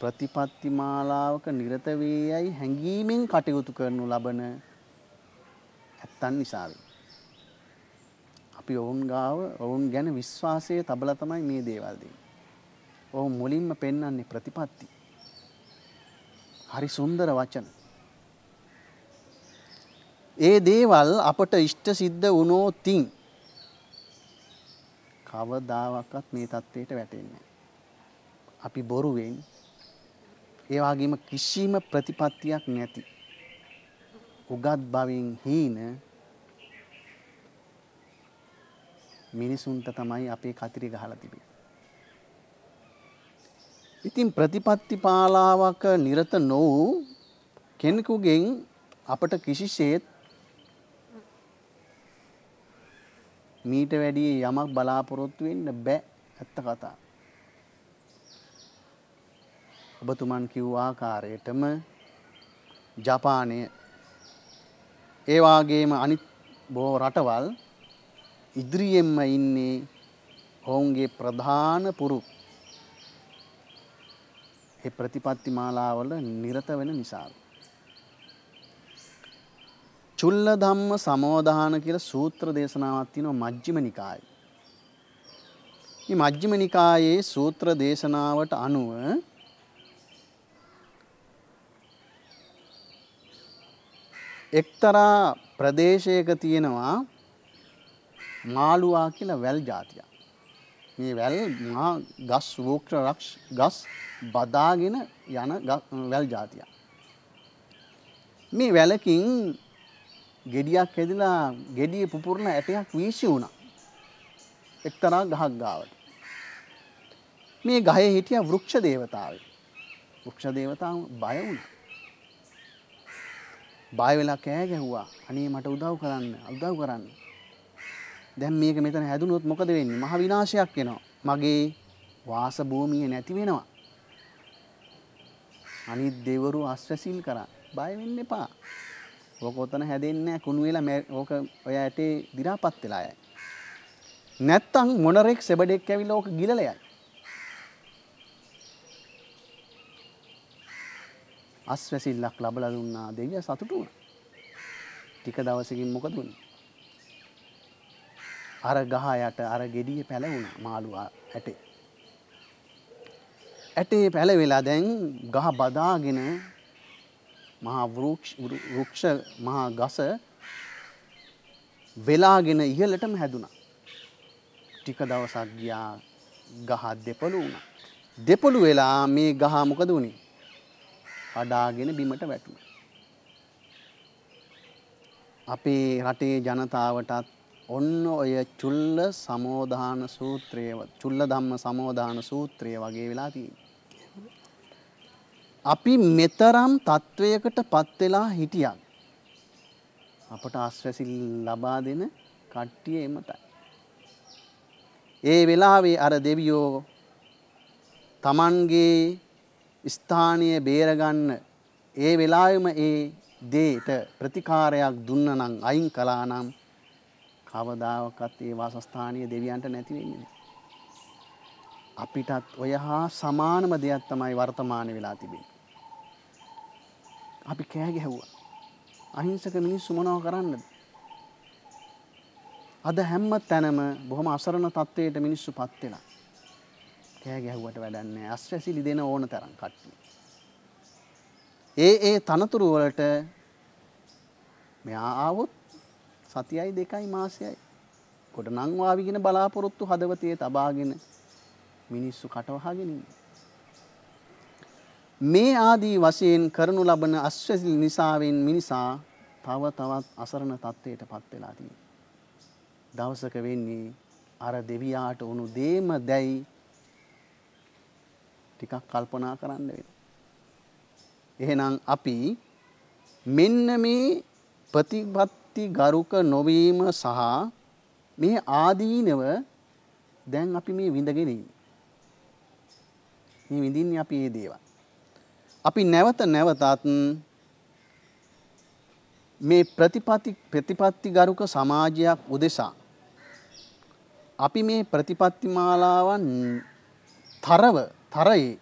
ප්‍රතිපත්ති මාලාවක නිරත වේ යයි හැඟීමෙන් කටයුතු කරනු ලබන ඇත්තන් නිසාවෙන් අපි ඔවුන් ගාව ඔවුන් ගැන විශ්වාසය තබල තමයි මේ දේවල්දී. ඔවු මුලින්ම පෙන්නන්නේ ප්‍රතිපත්ති. හරි සුන්දර වචන. ඒ දේවල් අපට ඉෂ්ට සිද්ධ වුණෝතින් කවදාවක්වත් මේ தത്വයට වැටෙන්නේ අපි බොරුවෙන් ඒ වගේම කිසිම ප්‍රතිපත්තියක් නැති උගත් බවින් හීන මිනිසුන්ට තමයි අපේ කතිරි ගහලා තිබේ. ඉතින් ප්‍රතිපත්ති පාලාවක නිරත නොවූ කෙනෙකුගෙන් අපට කිසිසේත් මීට වැඩිය යමක් බලාපොරොත්තු වෙන්න බෑ ඇත්ත කතා. ඔබතුමන් කිව් ආකාරයටම ජපානය ඒ වාගේම අනිත් බොහෝ රටවල් ඉදිරියෙන්ම ඉන්නේ ඔවුන්ගේ ප්‍රධාන පුරු. ඒ ප්‍රතිපත්ති මාලාවල නිරත වෙන නිසා. චුල්ල ධම්ම සමෝධාන කියලා සූත්‍ර දේශනාවක් තියෙනවා මජ්ක්‍ධිම නිකායේ. මේ මජ්ක්‍ධිම නිකායේ සූත්‍ර දේශනාවට අනුව එක්තරා ප්‍රදේශයක තියෙනවා මාළුවා කියලා වැල් జాතියක්. මේ වැල් මහා ගස් වෘක්ෂ රක්ෂ ගස් බදාගෙන යන වැල් జాතියක්. මේ වැලකින් gediyak හැදිලා gediye පුපුරන ඇටයක් වීසි වුණා. එක්තරා ගහක් ගාවට. මේ ගහේ හිටිය වෘක්ෂ දේවතාවය. වෘක්ෂ දේවතාව බය වුණා. බය වෙලා කෑ ගැහුවා. අනේ මට උදව් කරන්න, උදව් කරන්න. දැන් මේක මෙතන හැදුනොත් මොකද වෙන්නේ? මහ විනාශයක් වෙනවා. මගේ වාස භූමිය නැති වෙනවා. අනිත් දෙවරු අස්වැසිල් කරා. බය වෙන්න එපා. ඕක ඔතන හැදෙන්නේ නැහැ. කුණු වෙලා ඕක ඔය ඇටේ දි รา පත් වෙලා යයි. නැත්තම් මොනරෙක් සෙබඩෙක් ඇවිල්ලා ඕක ගිලලා යයි. අස්වැසිල්ලක් ලබලා දුන්නා දෙවියා සතුටු වුණා. ටික දවසකින් මොකද වුනේ? අර ගහ යට අර ගෙඩිය පැලවුණ මාළුවා ඇටේ. ඇටේ පැලවෙලා දැන් ගහ බදාගෙන මහා වෘක්ෂ මහා ගස වෙලාගෙන ඉහලටම හැදුණා. ටික දවසක් ගියා ගහ දෙපළු වුණා. දෙපළු වෙලා මේ ගහ මොකද වුණේ? අඩාගෙන බිමට වැටුණා. අපේ රටේ ජනතාවටත් ඔන්න ඔය චුල්ල සමෝධාන සූත්‍රය චුල්ල ධම්ම සමෝධාන සූත්‍රය වගේ වෙලා තියෙන්නේ. අපි මෙතරම් තත්වයකට පත් වෙලා හිටියක්. අපට ආශ්‍රසිල් ලබා දෙන කට්ටිය එමතයි. ඒ වෙලාවේ අර දෙවියෝ තමන්ගේ ස්ථානය බේරගන්න ඒ වෙලාවෙම ඒ දේට ප්‍රතිකාරයක් දුන්න නම් අයින් කලා නම් කවදාකවත් ඒ වාසස්ථානීය දෙවියන්ට නැති වෙන්නේ නැහැ. අපිටත් ඔය හා සමානම දෙයක් තමයි වර්තමාන වෙලා තිබෙන්නේ. අපි කෑ ගැහුවා. අහිංසක මිනිස්සු මොනව කරන්නද? අද හැම තැනම බොහොම අසරණ තත්ත්වයට මිනිස්සු පත් වෙලා. කෑ ගැහුවට වැඩක් නැහැ. අස්වැසිලි දෙන ඕන තරම් කට්ටිය. ඒ ඒ තනතුරු වලට මෙයා ආවොත් සතියයි දෙකයි මාසයයි කොට නංවාවිගෙන බලාපොරොත්තු හදවතයේ තබාගෙන මිනිස්සු කටවහගෙන මේ ආදී වශයෙන් කරනු ලබන අස්වැසිලි නිසාවෙන් මිනිසා තව තවත් අසරණ තත්ත්වයට පත් වෙලා තියෙනවා. දවසක වෙන්නේ අර දෙවියාට උණු දේම දැයි ටිකක් කල්පනා කරන්න වෙනවා. එහෙනම් අපි මෙන්න මේ ප්‍රතිපත් යුක්ති ගරුක නොවීම සහ මේ ආදීනව දැන් අපි මේ විඳගෙන ඉන්නේ. මේ විඳින්නේ අපි මේ දේවල්. අපි නැවත නැවතත් මේ ප්‍රතිපatti ප්‍රතිපatti ගරුක සමාජයක් උදෙසා අපි මේ ප්‍රතිපatti මාලාවන් තරව තරයේ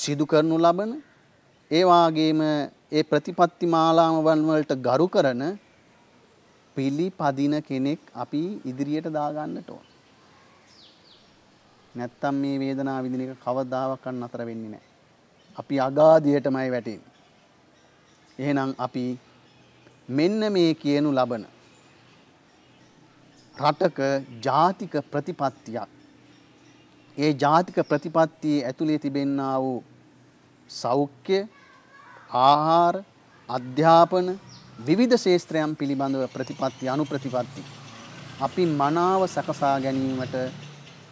සිදු කරනු ලබන ඒ වාගේම ඒ ප්‍රතිපත්ති මාලාවන් වලට ගරු කරන පිළිපදින කෙනෙක් අපි ඉදිරියට දාගන්නට ඕන. නැත්තම් මේ වේදනාව විඳින එක කවදාවත් නතර වෙන්නේ නැහැ. අපි අගාධයටමයි වැටෙන්නේ. එහෙනම් අපි මෙන්න මේ කියනු ලබන රටක ජාතික ප්‍රතිපත්තියක් ඒ ජාතික ප්‍රතිපත්තියේ ඇතුළේ තිබෙන්නා වූ සෞඛ්‍ය ආහාර අධ්‍යාපන විවිධ ශේත්‍රයන් පිළිබඳව ප්‍රතිපත්ති අනුප්‍රතිපත්ති අපි මනාව සකසා ගැනීමට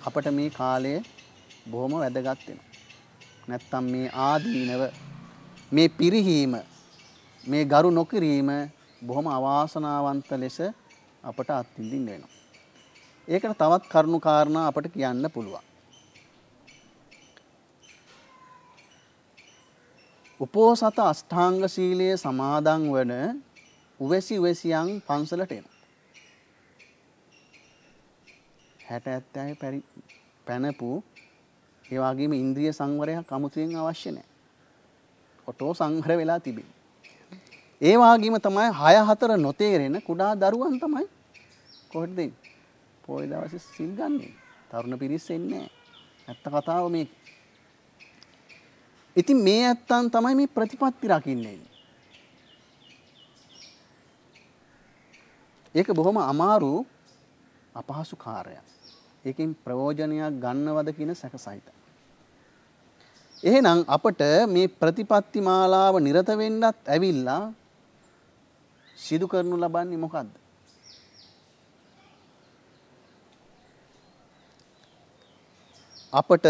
අපට මේ කාලය බොහොම වැදගත් වෙනවා. නැත්තම් මේ ආදීනව මේ පිරිහීම මේ ගරු නොකිරීම බොහොම අවාසනාවන්ත ලෙස අපට අත්විඳින්න වෙනවා. ඒකට තවත් කරුණු කාරණා අපට කියන්න පුළුවන්. උපෝසත අෂ්ඨාංග සීලයේ සමාදන් වන උවැසි උවැසියන් පන්සලට එන. හැට ඇත්තයි පැරි පැනපු ඒවාගේම ඉන්ද්‍රිය සංවරයක් අමුතුයෙන් අවශ්‍ය නෑ. ඔටෝ සංහර වෙලා තිබේ. ඒවාගේම තමයි හය හතර නොතේරෙන කුඩා දරුවන් තමයි කොට්ද පොයි දවස සිල් ගන්නේ තරුණ පිරිස් එන්නේ ඇත්ත කතාව මේ ඉතින් මේ ඇත්තන් තමයි මේ ප්‍රතිපත්ති රකින්නේ. ඒක බොහොම අමාරු අපහසු කාර්යයක්. ඒකෙන් ප්‍රයෝජනයක් ගන්නවද කියන සැකසිත. එහෙනම් අපට මේ ප්‍රතිපත්ති මාලාව නිරත වෙන්නත් ඇවිල්ලා සිදු කරනු ලබන්නේ මොකද්ද? අපට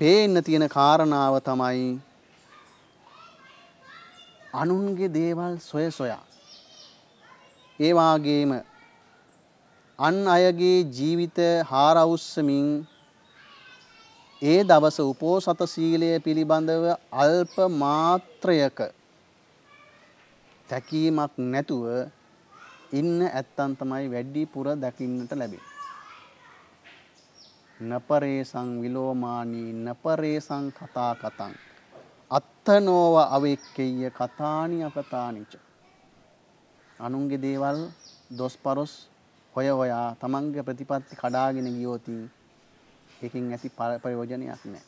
පේන්න තියෙන කාරණාව තමයි අනුන්ගේ දේවල් සොය සොයා. ඒවාගේම අන් අයගේ ජීවිත හාරවුස්සමින් ඒ දවස උපෝසත සීලය පිළිබඳව අල්ප මාත්‍රයක තැකීමක් නැතුව ඉන්න ඇත්තන් තමයි වැඩි පුර දකින්නට ලැබේ. නපරේසං විලෝමානී නපරේසං කතා කතන් අත්තනෝව අවෙක්කෙය කතානි අපතානිච. අනුන්ගේ දේවල් දොස් පරොස් හොය ඔයා තමන්ගේ ප්‍රතිපත්ති කඩාගෙන ගියෝතින් එකින් ඇති පරයෝජනයක් නෑ.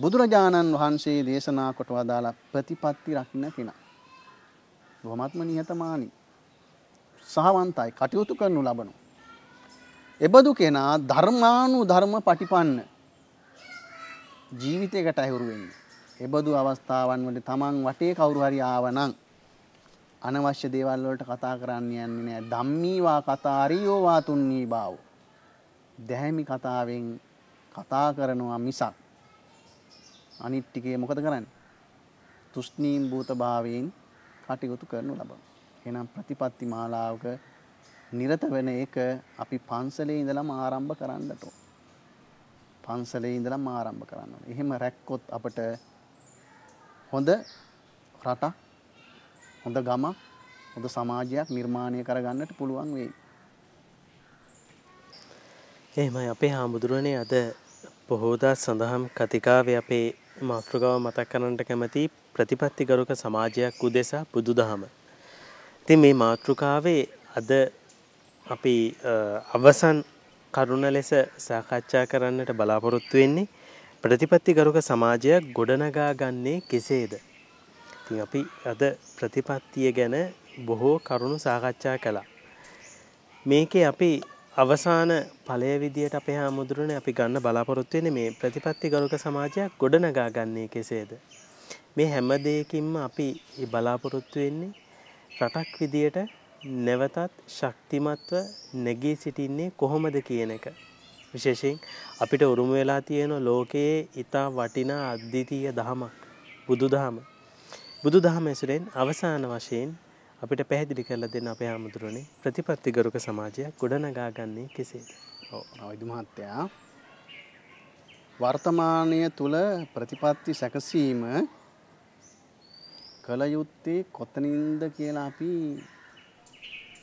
බුදුරජාණන් වහන්සේ දේශනා කොට වදාළ ප්‍රතිපත්ති රකින්න කෙනා. බොහොමත්ම නිහතමානී සහවන්තයි කටයුතු කරනු ලබනු. එබඳු කෙනා ධර්මානු ධර්ම පටිපන්න ජීවිතයකට ඇහුරු වෙන්නේ. එබඳු අවස්ථාවන් වලදී Taman වටේ කවුරු හරි ආවනම් අනවශ්‍ය දේවල් වලට කතා කරන්න යන්නේ නැහැ. ධම්මීවා කතාරියෝ වාතුන්නී බාවෝ. දැහැමි කතාවෙන් කතා කරනවා මිසක් අනිත් ටිකේ මොකද කරන්නේ? තුෂ්ණීම් භූත භාවයෙන් කටයුතු කරනු ලබන. එහෙනම් ප්‍රතිපත්ති මාලාවක නිරත වෙන එක අපි පන්සලේ ඉඳලම ආරම්භ කරන්නට ඕන. පන්සලේ ඉඳලම ආරම්භ කරන්න ඕන. එහෙම රැක්කොත් අපට හොඳ රටක් හොඳ ගමක් හොඳ සමාජයක් නිර්මාණය කරගන්නට පුළුවන් වෙයි. එහෙමයි අපේ හාමුදුරුවනේ අද බොහෝදා සඳහම් කතිකාව අපේ මාතෘගාව මතක් කරන්නට කැමති ප්‍රතිපත්ති ගරුක සමාජයක් උදෙසා බුදු දහම. ති මේ මාතෘකාවේ අද අපි අවසන් කරුණ ලෙස සාකච්ඡා කරන්නට බලාපොරොත්තු වෙන්නේ ප්‍රතිපත්ති ගරුක සමාජයක් ගොඩනගා ගන්නේ කෙසේද. ති අපි අද ප්‍රතිපත්තිය ගැන බොහෝ කරුණු සාකච්ඡා කළා. මේකේ අපි අවසාන පලය විදියට අපේ හාමුදුරන අපි ගන්න බලාපොරොත්වෙන මේ ප්‍රතිපත්ති ගරුක සමාජයක් ගොඩනගා ගන්නේ කෙසේද. මේ හැම දෙයකින්ම අපි බලාපොරොත්තු වෙන්නේ රටක් විදියට නැවතත් ශක්තිමත්ව නැගී සිටින්නේ කොහොමද කියන එක. විශේෂයෙන් අපිට උරුම වෙලා තියෙන ලෝකයේ ඉතා වටිනා අද්විතීය දහමක් බුදු දහම. බුදු දහම ඇසුරෙන් අවසාන වශයෙන් අපිට පැහැදිලි කරලා දෙන්න අපේ හාමුදුරනේ ප්‍රතිපත්තිගරුක සමාජයක් ගොඩනගා ගන්නේ කෙසේද? ඔව් නවිදු මහත්තයා වර්තමානය තුල ප්‍රතිපත්ති සැකසීම කල යුත්තේ කොතනින්ද කියලා අපි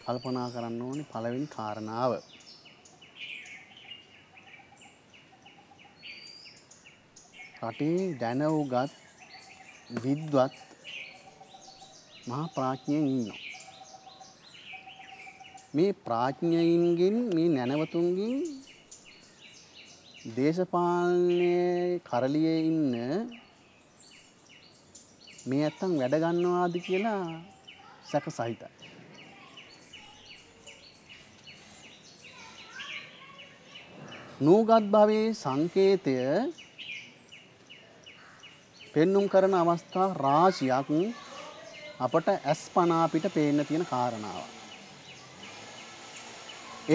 කල්පනා කරන්න ඕනේ පළවෙනි කාරණාව. රටේ දැනවුගත් විද්වත් මහා ප්‍රඥයන් ඉන්නවා. මේ ප්‍රඥයින්ගෙන් මේ නැනවතුන්ගෙන් දේශපාලනයේ කරලියේ ඉන්න මේ ඇත්තන් වැඩ ගන්නවාද කියලා සැක සහිතයි. නූගත් භවයේ සංකේතය පෙන්눔 කරන අවස්ථා රාශියක් අපට ඇස් පනා පිට පේන්න තියෙන කාරණාව.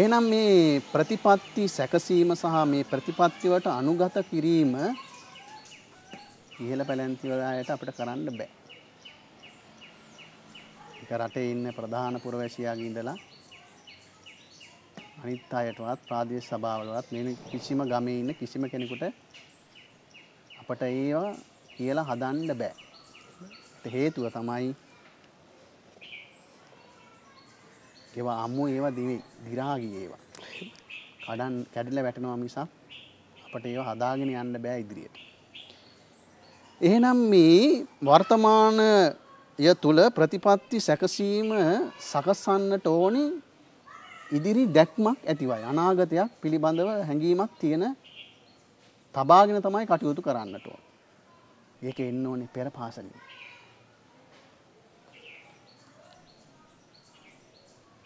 එහෙනම් මේ ප්‍රතිපත්ති සැකසීම සහ මේ ප්‍රතිපත්ති වලට අනුගත කිරීම ඉහළ පැලැන්ති වලට අපිට කරන්න බෑ. එක රටේ ඉන්න ප්‍රධාන පුරවැසියාගේ ඉඳලා අනිත් අයටවත් ප්‍රාදේශ සභාවලවත් මේ කිසිම ගමේ ඉන්න කිසිම කෙනෙකුට අපට ඒවා කියලා හදන්න බෑ. හේතුව තමයි ඒවා අම්මු ඒවා දිවේ දිරාගිය ඒවා. කඩන් කැඩිලා වැටෙනවා මිසක් අපට ඒවා හදාගෙන යන්න බෑ ඉදිරියට. එහෙනම් මේ වර්තමානය තුල ප්‍රතිපත්ති සැකසීම සකසන්නට ඕනි ඉදිරි දැක්මක් ඇතිවයි අනාගතයක් පිළිබඳව හැඟීමක් තියෙන තබාගෙන තමයි කටයුතු කරන්නට ඕන. ඒක එන්න ඕනේ පෙර පාසලින්.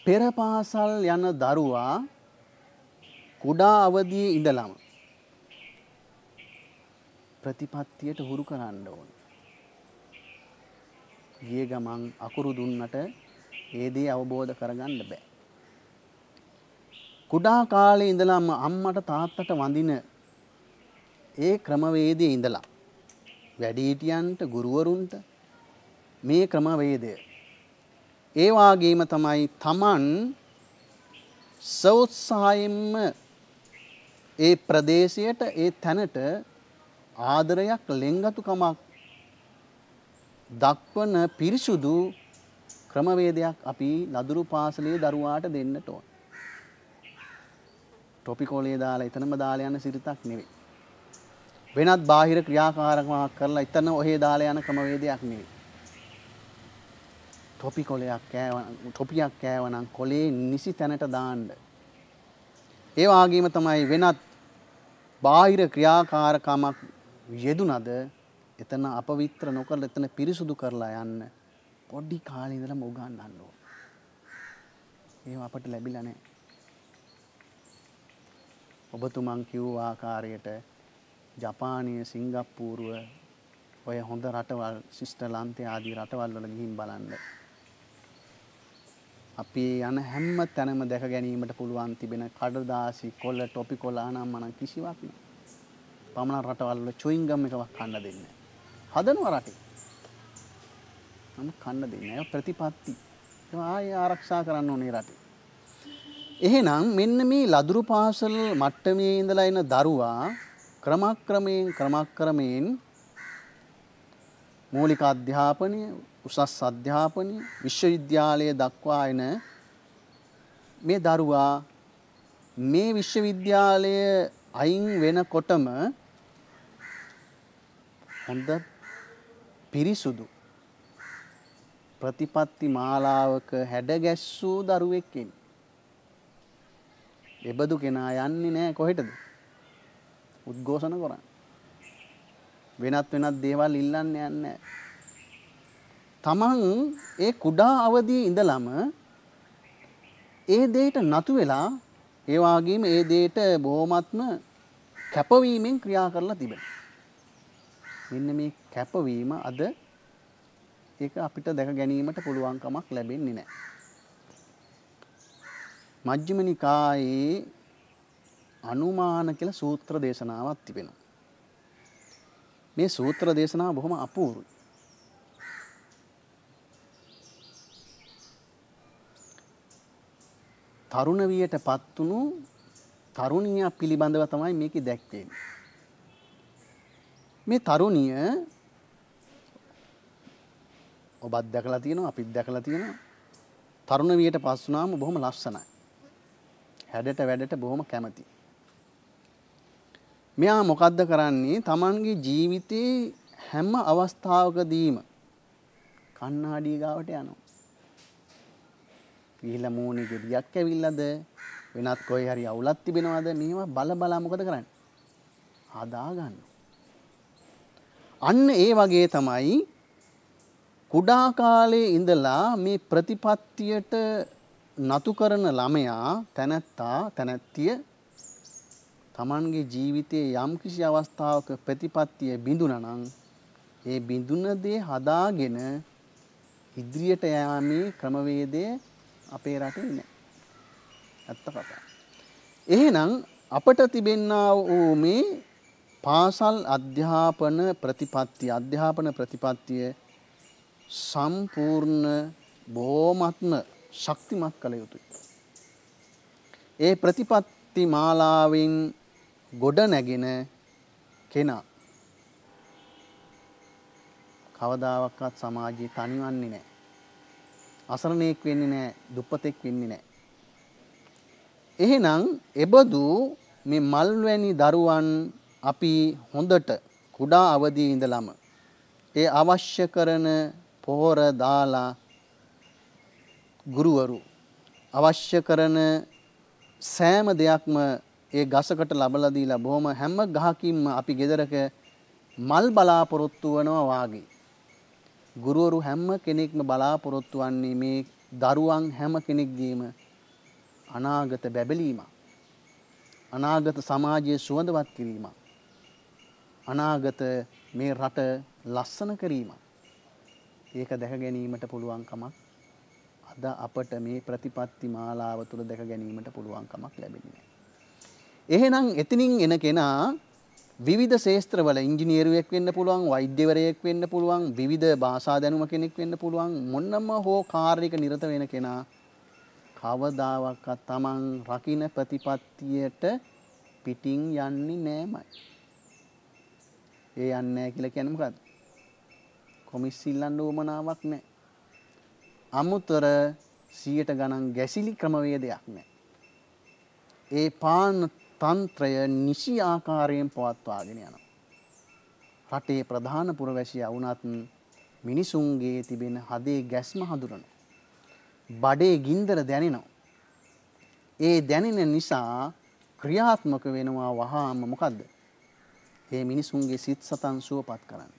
පෙර පාසල් යන දරුවා කුඩා අවදියේ ඉඳලම ප්‍රතිපත්තියට හුරු කරන්න ඕනේ. ගිය ගමන් අකුරු දුන්නට ඒ දේ අවබෝධ කරගන්න බෑ. කුඩා කාලේ ඉඳලම අම්මට තාත්තට වඳින ඒ ක්‍රමවේදයේ ඉඳලා වැඩිහිටියන්ට ගුරුවරුන්ට මේ ක්‍රමවේදය. ඒවාගේම තමයි තමන් සෞත්සායෙන්ම ඒ ප්‍රදේශයට ඒ තැනට ආදරයක් ලෙංගතුකමක් දක්වන පිරිසුදු ක්‍රමවේදයක් අපි ලදුරු පාසලේ දරුවාට දෙන්නට ඕන. ටොපිකෝලේ දාලා එතනම දාලා යන සිරිතක් නෙවෙයි. වෙනත් බාහිර ක්‍රියාකාරකමක් කරලා එතන ඔහේ දාලා යන ක්‍රමවේදයක් නෙවෙයි. තොපි කොලයක් කෑවනම් තොපියක් කෑවනම් කොලේ නිසි තැනට දාන්න. ඒ වගේම තමයි වෙනත් බාහිර ක්‍රියාකාරකමක් යෙදුනද එතන අපවිත්‍ර නොකරලා එතන පිරිසුදු කරලා යන්න පොඩි කාලේ ඉඳලම උගන්වන්න ඕන. ඒව අපට ලැබිලා නැහැ. ඔබතුමන් කිව්ව ආකාරයට ජපානය සිංගප්පූරුව ඔය හොඳ රටවල් ශිෂ්ටලන්තය ආදී රටවල් වල ගිහින් බලන්න. අපි යන හැම තැනම දැක ගැනීමට පුළුවන් තිබෙන කඩදාසි කොළ ටොපි කොළ ආනම් මනම් කිසිවක් නෑ. පමණ රටවල් වල චුයින්ගම් එකක් කන්න දෙන්නේ නෑ. හදනවා රටේ. නම් කන්න දෙන්නේ නෑ ප්‍රතිපත්ති. ආයේ ආරක්ෂා කරන්න ඕනේ රටේ. එහෙනම් මෙන්න මේ ලදරු පාසල් මට්ටමේ ඉඳලා එන දරුවා ක්‍රමක්‍රමයෙන් ක්‍රමක්‍රමයෙන් මූලික අධ්‍යාපනය උසස් අධ්‍යාපනය විශ්වවිද්‍යාලයේ දක්වා එන මේ දරුවා මේ විශ්වවිද්‍යාලය අයින් වෙනකොටම හොඳ පිරිසුදු ප්‍රතිපත්ති මාලාවක හැඩගැස්සූ දරුවෙක්කින්. එබදු කෙනා යන්නේ නෑ කොහෙටද. උද්ඝෝෂණ කරන්න. වෙනත් වෙනත් දේවල් ඉල්ලන්න යන්නේ තමන් ඒ කුඩා අවදී ඉඳලම ඒ දෙයට නතු වෙලා ඒ වගේම ඒ දෙයට බොහොමත්ම කැපවීමෙන් ක්‍රියා කරලා තිබෙනවා. මෙන්න මේ කැපවීම අද ඒක අපිට දැක ගැනීමට පුළුවන්කමක් ලැබෙන්නේ නැහැ. මජ්ක්‍ධිම නිකායේ අනුමාන කියලා සූත්‍ර දේශනාවක් තිබෙනවා. මේ සූත්‍ර දේශනාව බොහොම අපූර්වයි. තරුණ වියට පත්තුණු තරුණිය පිළිබඳව තමයි මේක දැක්වේ. මේ තරුණිය ඔබත් දැකලා තියෙනවා අපිත් දැකලා තියෙනවා තරුණ වියට පස්සුනාම බොහොම ලස්සනයි. හැඩට වැඩට බොහොම කැමති. මෙයා මොකද්ද කරන්නේ? Tamanගේ ජීවිතේ හැම අවස්ථාවකදීම කණ්ණාඩිය ගාවට යනවා. ගිහිල්ලා මූණේ ගෙඩියක් ඇවිල්ලාද වෙනත් කොයි හරි අවුලක් තිබෙනවද මේවා බල බලා මොකද කරන්නේ? හදා ගන්න. අන්න ඒ වගේ තමයි කුඩා කාලයේ ඉඳලා මේ ප්‍රතිපත්තියට නතු කරන ළමයා තැනැත්තා තැනැත්තිය තමන්ගේ ජීවිතයේ යම්කිසි අවස්ථාවක ප්‍රතිපත්තිය බිඳුණා නම් ඒ බිඳුන දේ හදාගෙන ඉදිරියට යාමේ ක්‍රමවේදය අපේ රටේ නැහැ. ඇත්ත කතාව. එහෙනම් අපට තිබෙන්නා වූ මේ පාසල් අධ්‍යාපන ප්‍රතිපත්තිය අධ්‍යාපන ප්‍රතිපත්තිය සම්පූර්ණ බොහොමත්ම ශක්තිමත් කළ යුතුයි. ඒ ප්‍රතිපත්ති මාලාවෙන් ගොඩ නැගෙන කෙනා කවදාවත් සමාජයේ තනිවන්නේ නැහැ. අසරණයෙක් වෙන්නේ නැහැ, දුප්පතෙක් වෙන්නේ නැහැ. එහෙනම් එබඳු මේ මල්වැනි දරුවන් අපි හොඳට කුඩා අවදී ඉඳලම ඒ අවශ්‍ය කරන පොහොර දාලා ගුරුවරු අවශ්‍ය කරන සෑම දෙයක්ම ඒ ගසකට ලබලා දීලා බොහොම හැම ගහකින්ම අපි ගෙදරක මල් බලාපොරොත්තු වෙනවා වාගේ. ගුරුවරු හැම කෙනෙක්ම බලාපොරොත්තු වන්නේ මේ දරුවන් හැම කෙනෙක්ගේම අනාගත බැබලීමක්. අනාගත සමාජයේ සුවඳවත් කිරීමක්. අනාගත මේ රට ලස්සන කිරීමක්. ඒක දැක ගැනීමට පුළුවන් කමක් අද අපට මේ ප්‍රතිපත්ති මාලාව තුළ දැක ගැනීමට පුළුවන් කමක් ලැබෙන්නේ නැහැ. එහෙනම් එතනින් එන කෙනා විවිධ ශේත්‍රවල ඉංජිනේරුවෙක් වෙන්න පුළුවන් වෛද්‍යවරයෙක් වෙන්න පුළුවන් විවිධ භාෂා දැනුම කෙනෙක් වෙන්න පුළුවන් මොන්නම හෝ කාර්යයක නිරත වෙන කෙනා කවදාවක්වත් තමන් රකින්න ප්‍රතිපත්තියට පිටින් යන්නේ නෑමයි. ඒ යන්නේ නෑ කියලා කියන්නේ මොකද්ද? කොමිස් ඉල්ලන්න උවමනාවක් නෑ. අමුතර 100ට ගණන් ගැසිලි ක්‍රමවේදයක් නෑ. ඒ පාන තන්ත්‍රය නිසි ආකාරයෙන් පවත්වාගෙන යනවා. රටේ ප්‍රධාන පුරවැසියා වුණත් මිනිසුන්ගේ තිබෙන හදේ ගැස්ම හඳුනනවා. බඩේ ගින්දර දැනෙනවා. ඒ දැනෙන නිසා ක්‍රියාත්මක වෙනවා වහාම මොකද්ද? මේ මිනිසුන්ගේ සිත් සතන් සුවපත් කරන්න.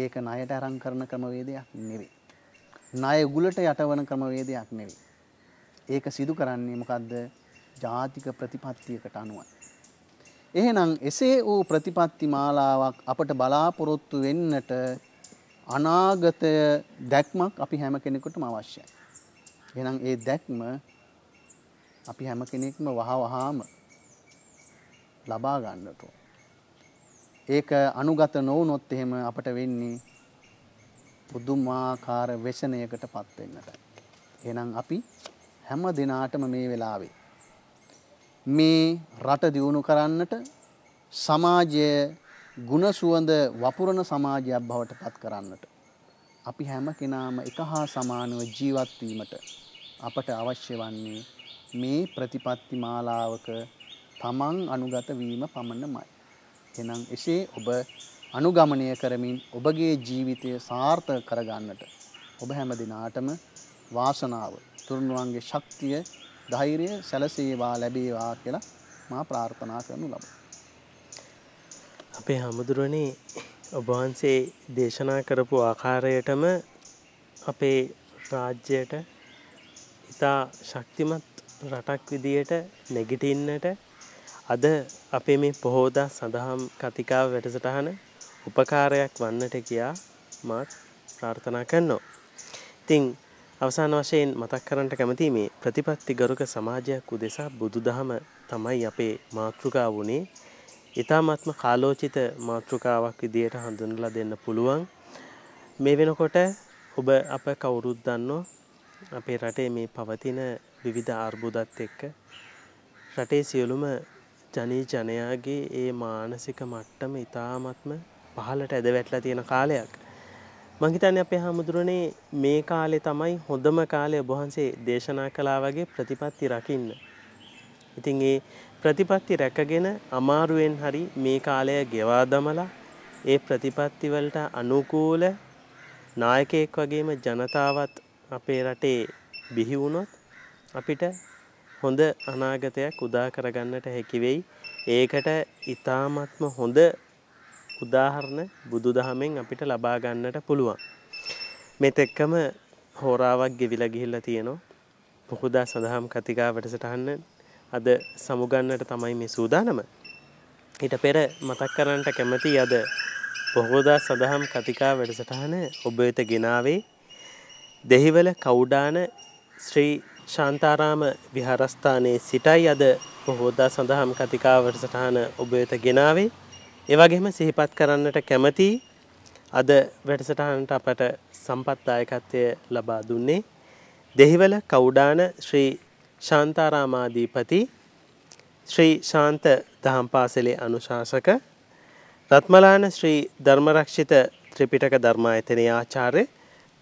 ඒක ණයට අරන් කරන ක්‍රමවේදයක් නෙවෙයි. ණය උගුලට යටවන ක්‍රමවේදයක් නෙවෙයි. ඒක සිදු කරන්නේ මොකද්ද? ජාතික ප්‍රතිපත්තියකට අනුවයි. එහෙනම් එසේ වූ ප්‍රතිපත්ති මාලාවක් අපට බලාපොරොත්තු වෙන්නට අනාගතය දැක්මක් අපි හැම කෙනෙකුටම අවශ්‍යයි. එහෙනම් ඒ දැක්ම අපි හැම කෙනෙක්ම වහ වහාම ලබා ගන්නට ඕන. ඒක අනුගත නොවුනොත් එහෙම අපට වෙන්නේ පුදුමාකාර වෙෂණයකට පත් වෙන්නට. එහෙනම් අපි හැම දිනාටම මේ වෙලාවේ මේ රට දියුණු කරන්නට සමාජය ಗುಣසුවඳ වපුරන සමාජයක් බවට පත් කරන්නට අපි හැම කෙනාම එක හා සමානව ජීවත් වීමට අපට අවශ්‍ය වන්නේ මේ ප්‍රතිපත්ති මාලාවක තමන් අනුගත වීම පමණමයි. එහෙනම් එසේ ඔබ අනුගමනය කරමින් ඔබගේ ජීවිතය සාර්ථක කරගන්නට ඔබ හැම දිනාටම වාසනාව, තුරුණුවන්ගේ ශක්තිය ධෛර්යය සැලසේවා ලැබේවා කියලා මා ප්‍රාර්ථනා කරනු ලබ. අපේ හමුදුරුවනේ ඔබවහන්සේ දේශනා කරපු ආකාරයටම අපේ රාජ්‍යයට ඉතා ශක්තිමත් රටක් විදියට නැගිටින්නට අද අපේ මේ පොහෝදා සඳහම් කතිකාව වැඩසටහන උපකාරයක් වන්නට කියා මාත් ප්‍රාර්ථනා කන්නෝ. තිං අවසාන වශයෙන් මතක් කරන්නට කැමති මේ ප්‍රතිපත්ති ගරුක සමාජයක් උදෙසා බුදුදහම තමයි අපේ මාතෘකා වුණේ. ඊ타මාත්ම කාලෝචිත මාතෘකාවක් විදියට හඳුන්වලා දෙන්න පුළුවන්. මේ වෙනකොට ඔබ අප කවුරුත් දන්නෝ අපේ රටේ මේ පවතින විවිධ අර්බුදත් එක්ක රටේ සියලුම ජනී ජනයාගේ ඒ මානසික මට්ටම ඉතාමත්ම පහලට ඇද වැටලා තියෙන කාලයක්. මංහිතන්නේ අපේ හාමුදුරනේ මේ කාලේ තමයි හොඳම කාලය ඔබහන්සේ දේශනා කළා වගේ ප්‍රතිපත්ති රකින්න. ඉතින් ඒ ප්‍රතිපත්ති රැකගෙන අමාරුවෙන් හරි මේ කාලය ගෙවා දමලා ඒ ප්‍රතිපත්තිවලට අනුකූල නායකයෙක් වගේම ජනතාවත් අපේ රටේ බිහි වුණොත් අපිට හොඳ අනාගතයක් උදා කරගන්නට හැකි වෙයි. ඒකට ඊ타මත්ම හොඳ උදාහරණ බුදුදහමෙන් අපිට ලබා ගන්නට පුළුවන්. මෙතෙක්කම හෝරාවක් ගෙවිලා ගිහිල්ලා තියෙනවා. පොහුදා සඳහම් කතිකා වැඩසටහන්න අද සමුගන්නට තමයි මේ සූදානම. ඊට පෙර මතක් කරන්නට කැමති අද පොහෝදා සඳහම් කතිකා වැඩසටහන ඔබ වෙත ගෙනාවේ දෙහිවල කවුඩාන ශ්‍රී ශාන්තාරාම විහාරස්ථානයේ සිටයි අද පොහෝදා සඳහම් කතිකා වැඩසටහන ඔබ වෙත ගෙනාවේ ඒවගේම සිහිපත් කරන්නට කැමති අද වැඩසටහනට අපට සම්පත්දායකත්වය ලබා දුන්නේ දෙහිවල කවුඩාන ශ්‍රී ශාන්තාරාමාධීපති ශ්‍රී ශාන්ත දහම් පාසලේ අනුශාසක රත්මලාන ශ්‍රී ධර්මරක්ෂිත ත්‍රිපිටක ධර්මායතනය ආචාර්ය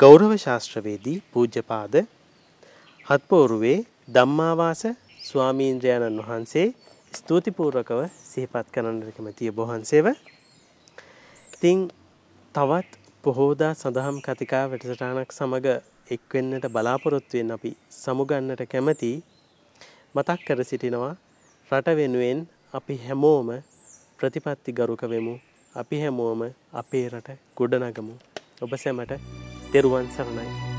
ගෞරව ශාස්ත්‍රවේදී පූජ්‍යපාද හත්පෝරුවේ ධම්මාවාස ස්වාමීන්ද්‍රයණන් වහන්සේ ස්තුතිපූර්වකව සිහිපත් කරන්න කැමතිය බොහන්සේව ඉතිං තවත් පොහෝදා සඳහම් කතිකා වැටසටානක් සමඟ එක්වෙන්නට බලාපොරොත්තුවෙන් අපි සමුගන්නට කැමති මතක් කර සිටිනවා රට වෙනුවෙන් අපි හැමෝම ප්‍රතිපත්ති ගරුක වෙමු අපි හැමෝම අපේ රට ගොඩනගමු ඔබ සැමට තෙරුවන් සරණයි